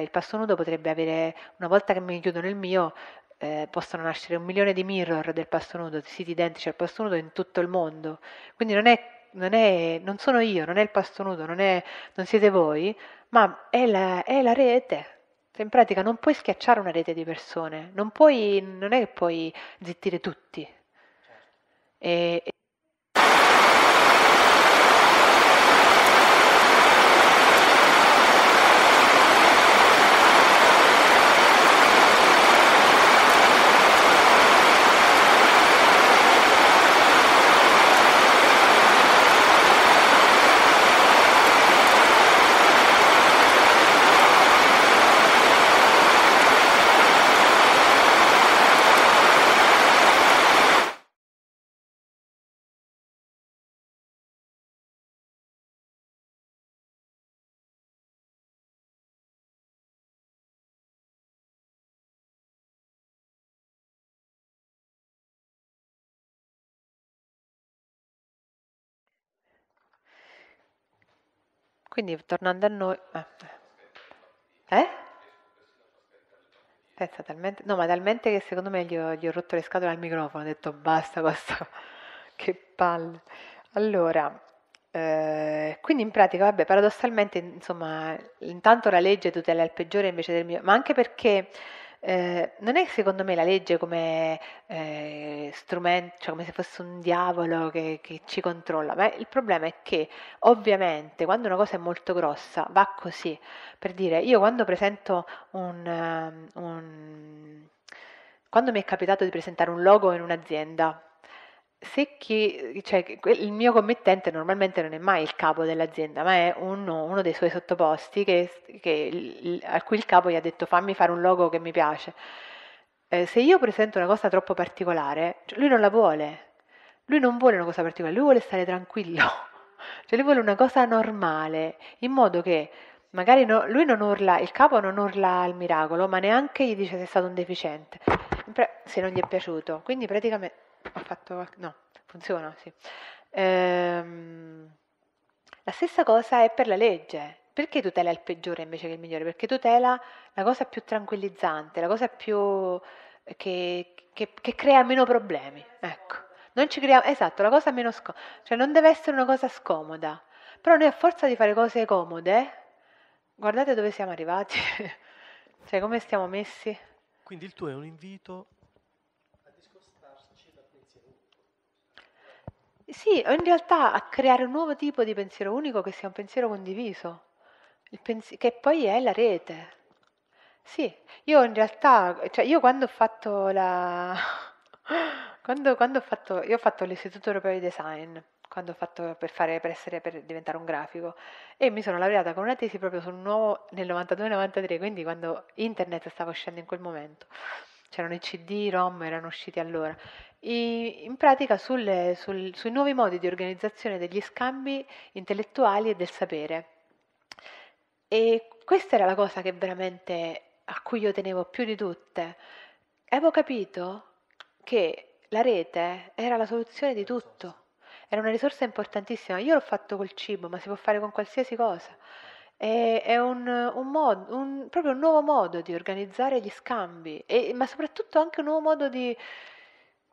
Speaker 2: il passo nudo potrebbe avere, una volta che mi chiudo nel mio, eh, possono nascere un milione di mirror del pasto nudo, di siti identici al pasto nudo in tutto il mondo. Quindi non, è, non, è, non sono io, non è il pasto nudo, non, è, non siete voi, ma è la, è la rete, cioè, in pratica non puoi schiacciare una rete di persone, non, puoi, non è che puoi zittire tutti. Certo. E, Quindi tornando a noi... Ah. Eh? Pensa talmente... No, ma talmente che secondo me gli ho, gli ho rotto le scatole al microfono, ho detto basta questo... *laughs* che palle. Allora, eh, quindi in pratica, vabbè, paradossalmente, insomma, intanto la legge tutela il peggiore invece del mio... Ma anche perché Ehm, non è secondo me la legge come eh, strumento, cioè come se fosse un diavolo che, che ci controlla, ma il problema è che ovviamente quando una cosa è molto grossa va così, per dire io quando presento un, ehm, un quando mi è capitato di presentare un logo in un'azienda, se chi, cioè, il mio committente normalmente non è mai il capo dell'azienda, ma è uno, uno dei suoi sottoposti che, che, a cui il capo gli ha detto fammi fare un logo che mi piace. Eh, se io presento una cosa troppo particolare, cioè, lui non la vuole, lui non vuole una cosa particolare, lui vuole stare tranquillo, *laughs* cioè lui vuole una cosa normale, in modo che magari no, lui non urla, il capo non urla al miracolo, ma neanche gli dice se è stato un deficiente, se non gli è piaciuto. Quindi praticamente ho fatto... no, funziona, sì. Ehm, la stessa cosa è per la legge. Perché tutela il peggiore invece che il migliore? Perché tutela la cosa più tranquillizzante, la cosa più... Eh, che, che, che crea meno problemi, ecco. Non ci creiamo, esatto, la cosa meno scomoda, cioè non deve essere una cosa scomoda, però noi a forza di fare cose comode, guardate dove siamo arrivati, *laughs* cioè come stiamo messi. Quindi il tuo è un invito Sì, in realtà a creare un nuovo tipo di pensiero unico che sia un pensiero condiviso, il pens- che poi è la rete. Sì, io in realtà, cioè io quando ho fatto la... *laughs* quando, quando ho fatto, io ho fatto l'Istituto Europeo di Design, quando ho fatto per, fare, per, essere, per diventare un grafico e mi sono laureata con una tesi proprio sul nuovo nel 92-93, quindi quando internet stava uscendo in quel momento. C'erano i CD, i ROM, erano usciti allora in pratica sulle, sul, sui nuovi modi di organizzazione degli scambi intellettuali e del sapere. E questa era la cosa che veramente a cui io tenevo più di tutte. Avevo capito che la rete era la soluzione di tutto, era una risorsa importantissima. Io l'ho fatto col cibo, ma si può fare con qualsiasi cosa. E, è un, un modo, un, proprio un nuovo modo di organizzare gli scambi, e, ma soprattutto anche un nuovo modo di,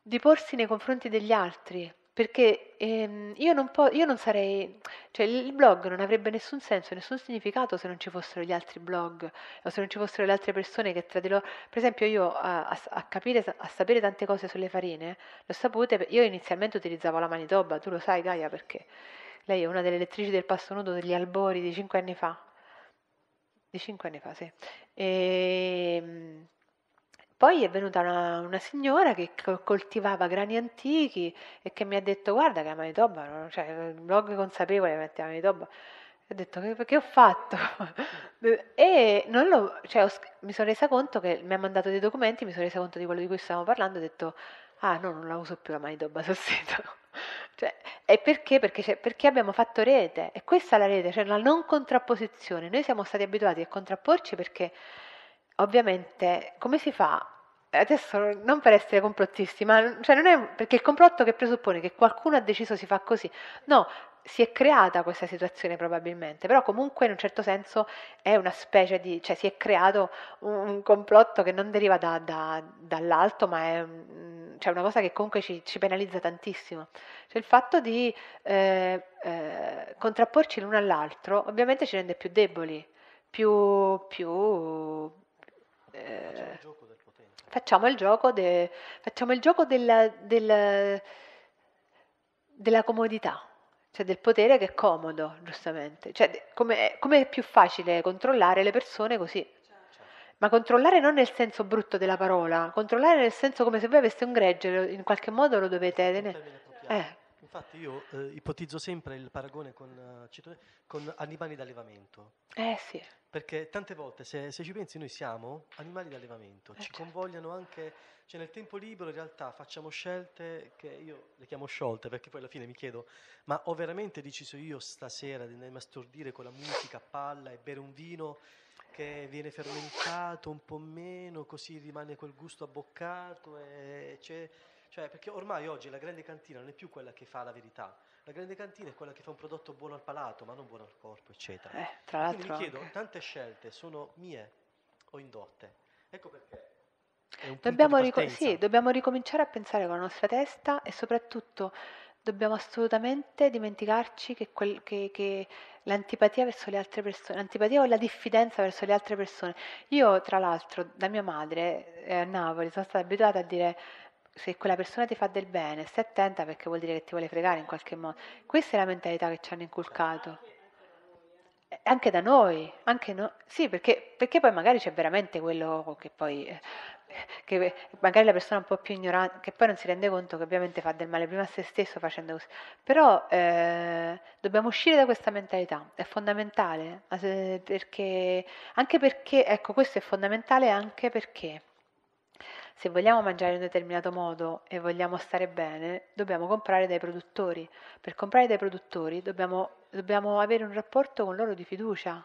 Speaker 2: di porsi nei confronti degli altri, perché ehm, io, non po- io non sarei, cioè il blog non avrebbe nessun senso, nessun significato se non ci fossero gli altri blog o se non ci fossero le altre persone che tra di loro, per esempio io a, a capire, a sapere tante cose sulle farine, l'ho sapute, io inizialmente utilizzavo la manitoba, tu lo sai Gaia perché lei è una delle lettrici del passo nudo degli albori di 5 anni fa, di 5 anni fa sì, e ehm, poi è venuta una, una signora che coltivava grani antichi e che mi ha detto guarda che a Manitoba, cioè il blog consapevole mette a Manitoba. Ho detto che, che ho fatto? *laughs* e lo, cioè, ho, mi sono resa conto che mi ha mandato dei documenti, mi sono resa conto di quello di cui stavamo parlando, e ho detto ah no, non la uso più la Manitoba sul *laughs* sito. cioè, e perché? Perché, perché, abbiamo fatto rete, e questa è la rete, cioè la non contrapposizione. Noi siamo stati abituati a contrapporci perché ovviamente come si fa? Adesso non per essere complottisti, ma cioè non è perché il complotto che presuppone che qualcuno ha deciso si fa così. No, si è creata questa situazione probabilmente, però comunque in un certo senso è una specie di, cioè si è creato un, un complotto che non deriva da, da, dall'alto, ma è cioè una cosa che comunque ci, ci, penalizza tantissimo. Cioè il fatto di eh, eh, contrapporci l'uno all'altro ovviamente ci rende più deboli, più, più eh, facciamo il gioco, del de, facciamo il gioco della, della, della, comodità, cioè del potere che è comodo, giustamente. Cioè, come, come è più facile controllare le persone così. Certo. Ma controllare non nel senso brutto della parola, controllare nel senso come se voi aveste un gregge, in qualche modo lo dovete tenere. Eh.
Speaker 3: Infatti io eh, ipotizzo sempre il paragone con, eh, con animali d'allevamento. Eh sì perché tante volte, se, se ci pensi, noi siamo animali di allevamento, ci eh, certo. convogliano anche, cioè nel tempo libero in realtà facciamo scelte che io le chiamo sciolte, perché poi alla fine mi chiedo, ma ho veramente deciso io stasera di andare a stordire con la musica a palla e bere un vino che viene fermentato un po' meno, così rimane quel gusto abboccato, e cioè, perché ormai oggi la grande cantina non è più quella che fa la verità, la grande cantina è quella che fa un prodotto buono al palato, ma non buono al corpo, eccetera. Eh, tra l'altro. Quindi mi chiedo, tante scelte sono mie o indotte. Ecco perché.
Speaker 2: Dobbiamo, rico- sì, dobbiamo ricominciare a pensare con la nostra testa e soprattutto dobbiamo assolutamente dimenticarci che, quel, che, che, l'antipatia verso le altre persone, l'antipatia o la diffidenza verso le altre persone. Io, tra l'altro, da mia madre eh, a Napoli sono stata abituata a dire se quella persona ti fa del bene, stai attenta perché vuol dire che ti vuole fregare in qualche modo. Questa è la mentalità che ci hanno inculcato. Eh, anche da noi, anche no, sì, perché, perché poi magari c'è veramente quello che poi, eh, che magari la persona un po' più ignorante, che poi non si rende conto che ovviamente fa del male prima a se stesso facendo così. Però eh, dobbiamo uscire da questa mentalità, è fondamentale, eh, perché, anche perché, ecco, questo è fondamentale anche perché se vogliamo mangiare in un determinato modo e vogliamo stare bene, dobbiamo comprare dai produttori. Per comprare dai produttori dobbiamo, dobbiamo avere un rapporto con loro di fiducia,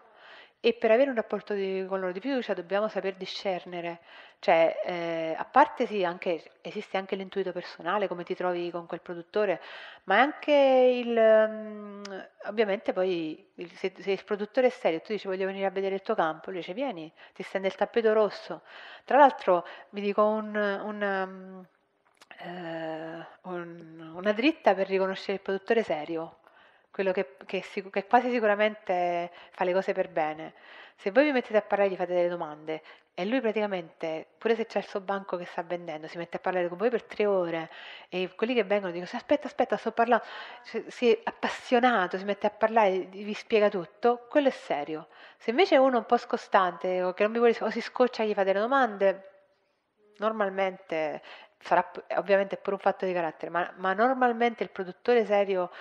Speaker 2: e per avere un rapporto di, con loro di fiducia dobbiamo saper discernere, cioè eh, a parte sì, anche, esiste anche l'intuito personale, come ti trovi con quel produttore, ma anche il, um, ovviamente poi il, se, se, il produttore è serio e tu dici voglio venire a vedere il tuo campo, lui dice vieni, ti stende il tappeto rosso. Tra l'altro vi dico un, un, um, eh, un, una dritta per riconoscere il produttore serio, quello che, che, che, quasi sicuramente fa le cose per bene. Se voi vi mettete a parlare gli fate delle domande e lui praticamente, pure se c'è il suo banco che sta vendendo, si mette a parlare con voi per tre ore e quelli che vengono dicono aspetta, aspetta, sto parlando, cioè, si è appassionato, si mette a parlare, vi spiega tutto, quello è serio. Se invece uno è un po' scostante o che non vi vuole, o si scoccia e gli fate delle domande, normalmente sarà ovviamente è pure un fatto di carattere, ma, ma, normalmente il produttore serio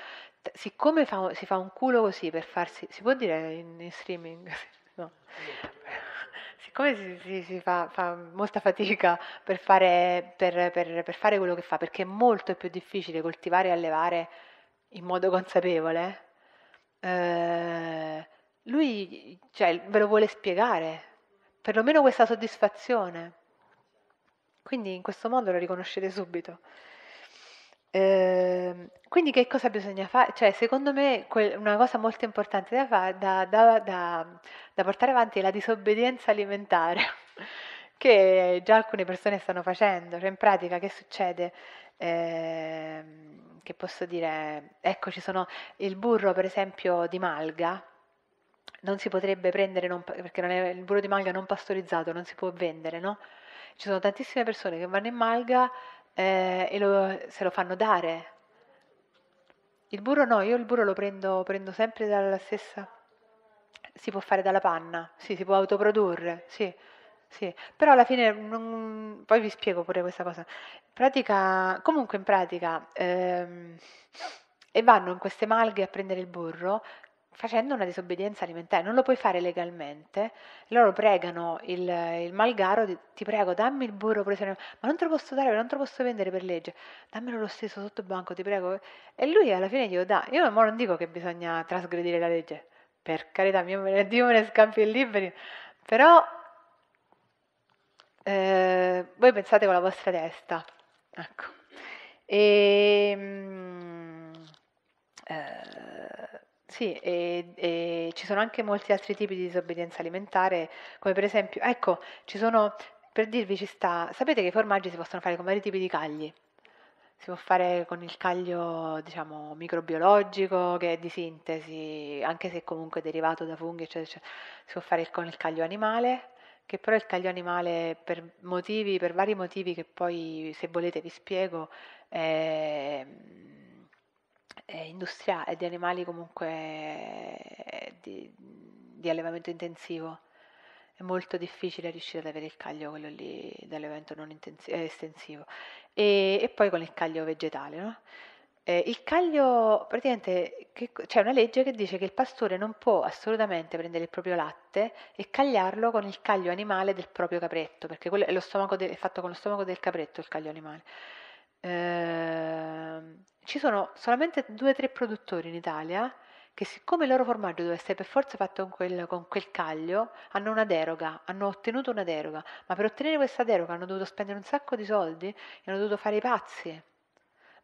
Speaker 2: siccome fa, si fa un culo così per farsi, si può dire in, in streaming? *laughs* No. *laughs* Siccome si, si, si fa, fa, molta fatica per fare, per, per, per fare, quello che fa, perché è molto più difficile coltivare e allevare in modo consapevole, eh, lui cioè, ve lo vuole spiegare, perlomeno questa soddisfazione. Quindi in questo modo lo riconoscete subito. Ehm, quindi che cosa bisogna fare? Cioè, secondo me una cosa molto importante da, fa- da- da- da- da portare avanti è la disobbedienza alimentare, *laughs* che già alcune persone stanno facendo. Cioè, in pratica che succede? Ehm, che posso dire? Ecco, ci sono il burro, per esempio, di malga, non si potrebbe prendere, non, perché non è, il burro di malga non pastorizzato non si può vendere, no? Ci sono tantissime persone che vanno in malga eh, e lo, se lo fanno dare. Il burro no, io il burro lo prendo, prendo sempre dalla stessa... Si può fare dalla panna, sì, si può autoprodurre, sì. Sì, però alla fine, non, poi vi spiego pure questa cosa. Pratica, comunque in pratica, ehm, e vanno in queste malghe a prendere il burro, facendo una disobbedienza alimentare, non lo puoi fare legalmente, loro pregano il, il malgaro, di, ti prego dammi il burro, ma non te lo posso dare, non te lo posso vendere per legge, dammelo lo stesso sotto il banco, ti prego. E lui alla fine glielo dà, io non dico che bisogna trasgredire la legge, per carità, mio me, Dio me ne scampi i liberi, però eh, voi pensate con la vostra testa, ecco. E, ehm, eh, sì, e, e ci sono anche molti altri tipi di disobbedienza alimentare, come per esempio, ecco, ci sono, per dirvi, ci sta, sapete che i formaggi si possono fare con vari tipi di cagli? Si può fare con il caglio, diciamo, microbiologico, che è di sintesi, anche se comunque derivato da funghi, eccetera, eccetera. Si può fare con il caglio animale, che però il caglio animale per motivi, per vari motivi che poi se volete vi spiego, eh, eh, industriali, di animali comunque di, di, allevamento intensivo. È molto difficile riuscire ad avere il caglio quello lì di allevamento non eh, estensivo. E, e, poi con il caglio vegetale, no? Eh, il caglio, praticamente, c'è una legge che dice che il pastore non può assolutamente prendere il proprio latte e cagliarlo con il caglio animale del proprio capretto, perché quello è, de, è fatto con lo stomaco del capretto il caglio animale. Eh, ci sono solamente due o tre produttori in Italia che siccome il loro formaggio doveva essere per forza fatto con quel, con quel, caglio, hanno una deroga, hanno ottenuto una deroga, ma per ottenere questa deroga hanno dovuto spendere un sacco di soldi e hanno dovuto fare i pazzi.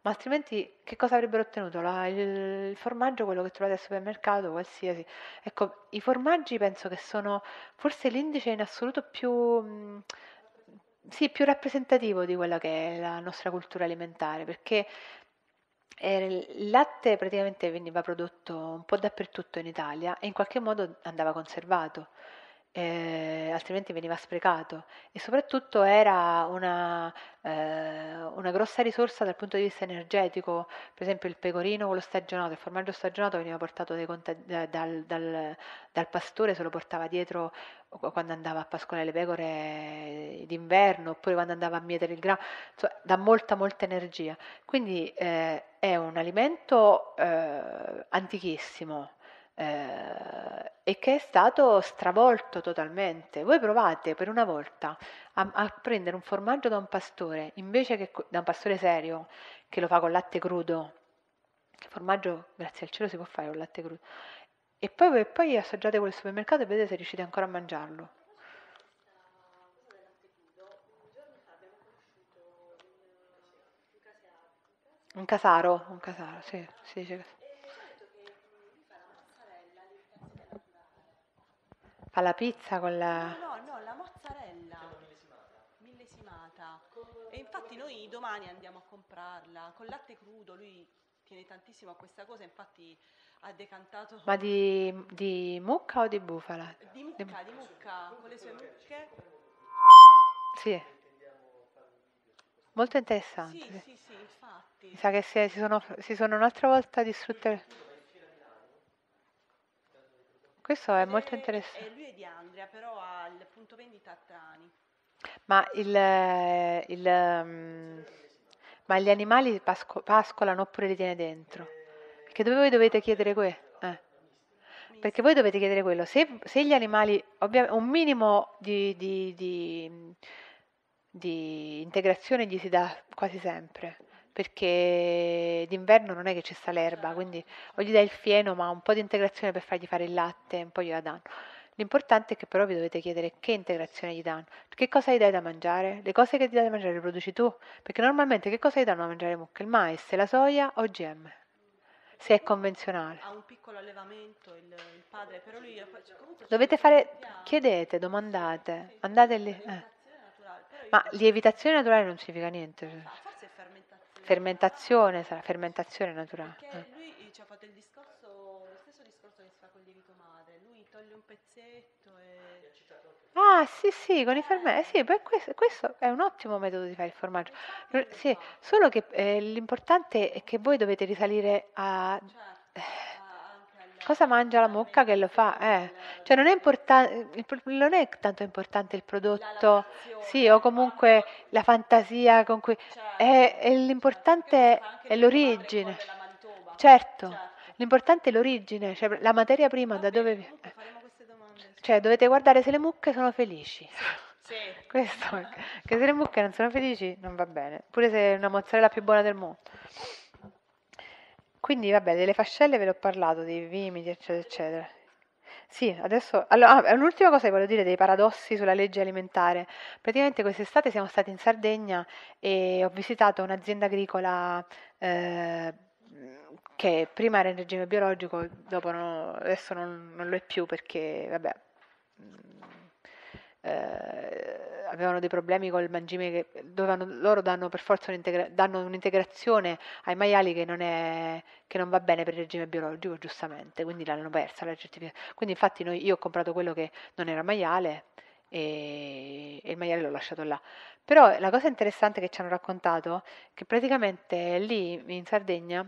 Speaker 2: Ma altrimenti che cosa avrebbero ottenuto? La, il, il, formaggio, quello che trovate al supermercato, qualsiasi. Ecco, i formaggi penso che sono forse l'indice in assoluto più... Mh, mm, sì, più rappresentativo di quella che è la nostra cultura alimentare, perché il latte praticamente veniva prodotto un po' dappertutto in Italia e in qualche modo andava conservato eh, altrimenti veniva sprecato e soprattutto era una, eh, una, grossa risorsa dal punto di vista energetico, per esempio il pecorino con lo stagionato, il formaggio stagionato veniva portato dal, dal, dal, pastore, se lo portava dietro quando andava a pascolare le pecore d'inverno oppure quando andava a mietere il grano, insomma, dà molta molta energia. Quindi eh, è un alimento eh, antichissimo, eh, e che è stato stravolto totalmente. Voi provate per una volta a, a prendere un formaggio da un pastore, invece che da un pastore serio, che lo fa con latte crudo, il formaggio, grazie al cielo, si può fare con latte crudo, e poi, poi assaggiate quel supermercato e vedete se riuscite ancora a mangiarlo. Un casaro, un casaro, sì, si dice così. Fa la pizza con la... No, no, no la
Speaker 3: mozzarella. Millesimata. E infatti noi domani andiamo a comprarla con latte crudo, lui tiene tantissimo a questa cosa, infatti ha decantato... Ma di,
Speaker 2: di mucca o di bufala? Di mucca, di, di
Speaker 3: mucca, con le sue mucche.
Speaker 2: Sì. Molto interessante. Sì, sì, sì, infatti. Mi sa che si, sono, si sono un'altra volta distrutte... Questo è molto interessante. lui è di Andrea, però ha
Speaker 3: il punto vendita a Trani.
Speaker 2: Ma, il, il, um, ma gli animali pasco- pascolano oppure li tiene dentro? Perché voi dovete chiedere quello. Eh. Perché voi dovete chiedere quello. Se, se gli animali, ovviamente, un minimo di, di, di, di integrazione gli si dà quasi sempre perché d'inverno non è che ci sta l'erba, esatto. quindi o gli dai il fieno, ma un po' di integrazione per fargli fare il latte, un po' gliela danno. L'importante è che però vi dovete chiedere che integrazione gli danno, che cosa gli dai da mangiare, le cose che gli dai da mangiare le produci tu, perché normalmente che cosa gli danno da mangiare mucche? Il mais, la soia o GM? Se è convenzionale. Ha un piccolo
Speaker 3: allevamento
Speaker 2: il, il padre, però lui... Dovete fare, chiedete, domandate, andate lì. Eh. Ma lievitazione naturale non significa niente. Cioè. Esatto fermentazione, sarà fermentazione naturale. Perché lui eh, ci ha fatto il discorso, lo stesso discorso che si fa con il lievito madre, lui toglie un pezzetto e... Ah sì sì, con i fermenti eh, sì, questo, questo, è un ottimo metodo di fare il formaggio, sì, solo che eh, l'importante è che voi dovete risalire a... Certo cosa mangia la mucca che lo fa, eh. Cioè non è, importan- non è tanto importante il prodotto, sì, o comunque la fantasia con cui... Certo. Eh, è, è l'importante è l'origine, certo. certo, l'importante è l'origine, cioè la materia prima da dove... Cioè dovete guardare se le mucche sono felici. Sì. *laughs* Questo, che se le mucche non sono felici non va bene, pure se è una mozzarella più buona del mondo. Quindi vabbè, delle fascelle ve l'ho parlato, dei vimiti, eccetera, eccetera. Sì, adesso... Allora, ah, l'ultima cosa che voglio dire dei paradossi sulla legge alimentare. Praticamente quest'estate siamo stati in Sardegna e ho visitato un'azienda agricola eh, che prima era in regime biologico, no, adesso non, non, lo è più perché, vabbè... Mm, eh, avevano dei problemi col mangime che dovevano, loro danno per forza un'integra- danno un'integrazione ai maiali che non, è, che non, va bene per il regime biologico, giustamente, quindi l'hanno persa la certificazione. Quindi infatti noi, io ho comprato quello che non era maiale e, e il maiale l'ho lasciato là. Però la cosa interessante che ci hanno raccontato è che praticamente lì in Sardegna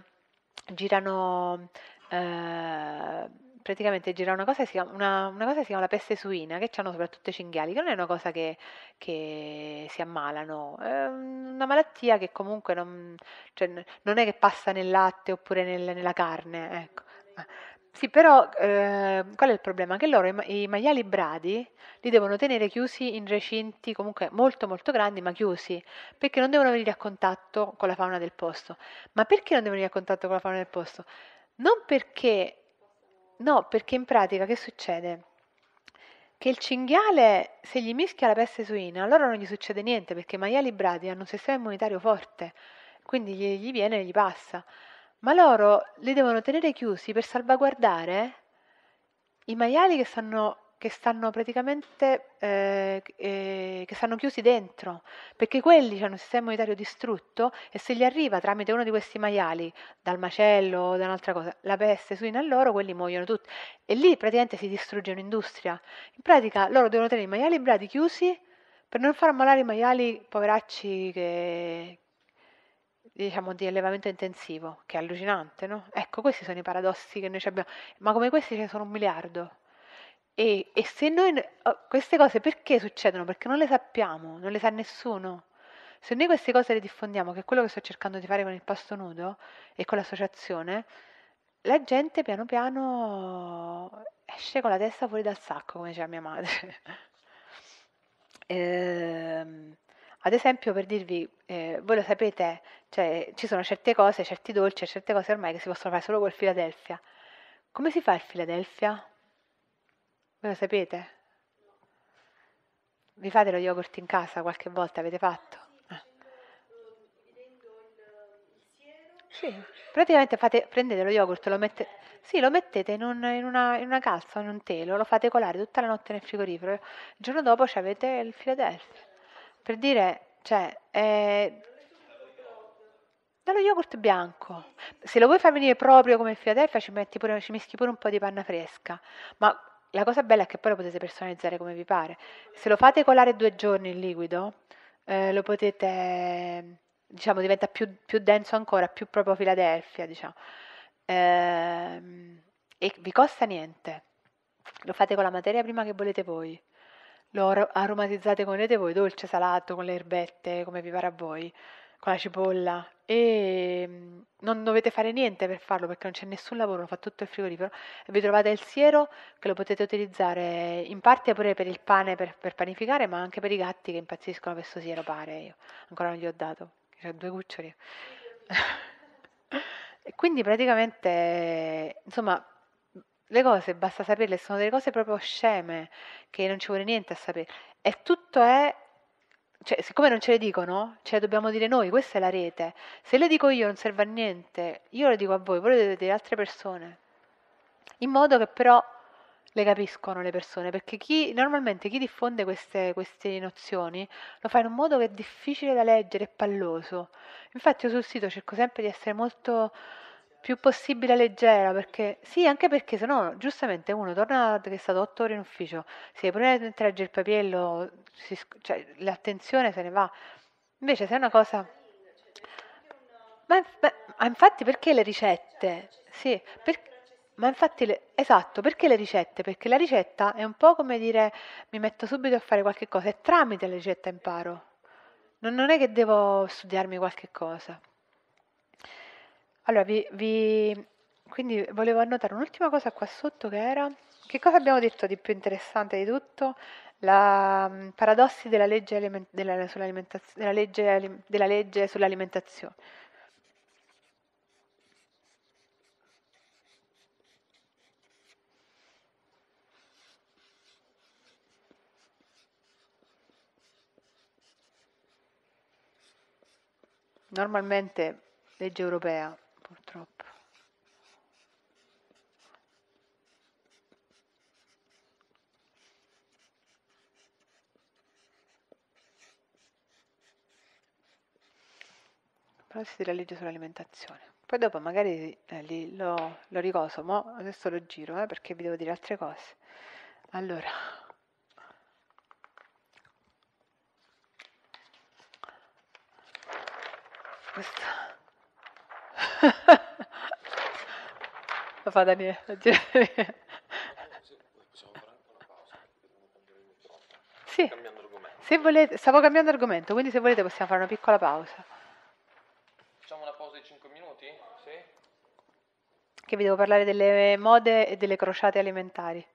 Speaker 2: girano... Eh, praticamente gira una cosa, si chiama, una, una cosa che si chiama la peste suina, che hanno soprattutto i cinghiali, che non è una cosa che, che si ammalano, è una malattia che comunque non, cioè, non è che passa nel latte oppure nel, nella carne, ecco. Sì, però eh, qual è il problema? Che loro i, i, maiali bradi li devono tenere chiusi in recinti comunque molto molto grandi, ma chiusi, perché non devono venire a contatto con la fauna del posto. Ma perché non devono venire a contatto con la fauna del posto? Non perché No, perché in pratica che succede? Che il cinghiale, se gli mischia la peste suina, allora non gli succede niente perché i maiali bradi hanno un sistema immunitario forte, quindi gli, gli viene e gli passa. Ma loro li devono tenere chiusi per salvaguardare i maiali che stanno che stanno praticamente eh, eh, che stanno chiusi dentro, perché quelli hanno un sistema immunitario distrutto e se gli arriva tramite uno di questi maiali, dal macello o da un'altra cosa, la peste suina a loro, quelli muoiono tutti. E lì praticamente si distrugge un'industria. In pratica loro devono tenere i maiali brati chiusi per non far ammalare i maiali poveracci che, diciamo, di allevamento intensivo, che è allucinante, no? Ecco, questi sono i paradossi che noi abbiamo, ma come questi ce ne sono un miliardo. E, e se noi oh, queste cose perché succedono? Perché non le sappiamo, non le sa nessuno. Se noi queste cose le diffondiamo, che è quello che sto cercando di fare con il pasto nudo e con l'associazione, la gente piano piano esce con la testa fuori dal sacco, come diceva mia madre. *laughs* ehm, ad esempio, per dirvi, eh, voi lo sapete, cioè, ci sono certe cose, certi dolci, certe cose ormai che si possono fare solo col Philadelphia. Come si fa il Philadelphia? Voi lo sapete? Vi fate lo yogurt in casa qualche volta? Avete fatto? Ah. Sì, praticamente fate, prendete lo yogurt, lo, mette, sì, lo mettete in, un, in, una, in, una, calza, in un telo, lo fate colare tutta la notte nel frigorifero, il giorno dopo avete il Philadelphia. Per dire, cioè, è... dallo yogurt bianco. Se lo vuoi far venire proprio come il Philadelphia ci, pure, ci mischi pure un po' di panna fresca, ma la cosa bella è che poi lo potete personalizzare come vi pare. Se lo fate colare due giorni il liquido, eh, lo potete, diciamo, diventa più, più, denso ancora, più proprio Filadelfia, diciamo. Eh, e vi costa niente. Lo fate con la materia prima che volete voi. Lo aromatizzate come volete voi, dolce, salato, con le erbette, come vi pare a voi con la cipolla e mhmm, non dovete fare niente per farlo perché non c'è nessun lavoro, lo fa tutto il frigorifero. Vi trovate il siero che lo potete utilizzare in parte pure per il pane per, per panificare, ma anche per i gatti che impazziscono questo siero, pare io. Ancora non gli ho dato, ho due cuccioli. *laughs* e quindi praticamente, insomma, le cose basta saperle, sono delle cose proprio sceme che non ci vuole niente a sapere. E tutto è cioè, siccome non ce le dicono, ce cioè, le dobbiamo dire noi, questa è la rete. Se le dico io non serve a niente, io le dico a voi, voi le dovete dire a altre persone. In modo che però le capiscono le persone, perché chi, normalmente chi diffonde queste, queste, nozioni lo fa in un modo che è difficile da leggere, è palloso. Infatti io sul sito cerco sempre di essere molto più possibile leggera, perché sì, anche perché se no, giustamente uno torna che è stato otto ore in ufficio, si prende a legge il papiello, si, cioè, l'attenzione se ne va. Invece se è una cosa... Ma, ma infatti perché le ricette? Sì, perché... Ma infatti, le, esatto, perché le ricette? Perché la ricetta è un po' come dire mi metto subito a fare qualche cosa, e tramite la ricetta imparo. Non, non è che devo studiarmi qualche cosa. Allora, vi, vi, quindi volevo annotare un'ultima cosa qua sotto che era, che cosa abbiamo detto di più interessante di tutto? La um, paradossi della legge, aliment- della, della legge, alim- della legge sull'alimentazione. Normalmente legge europea, purtroppo. Pronossi della legge sull'alimentazione. Poi dopo magari eh, li, lo, lo, ricoso, ma adesso lo giro eh, perché vi devo dire altre cose. Allora, questo lo fa Daniele. Possiamo fare Sì. Se volete, stavo cambiando argomento, quindi se volete possiamo fare una piccola pausa.
Speaker 1: Facciamo una pausa di 5 minuti? Sì.
Speaker 2: Che vi devo parlare delle mode e delle crociate alimentari.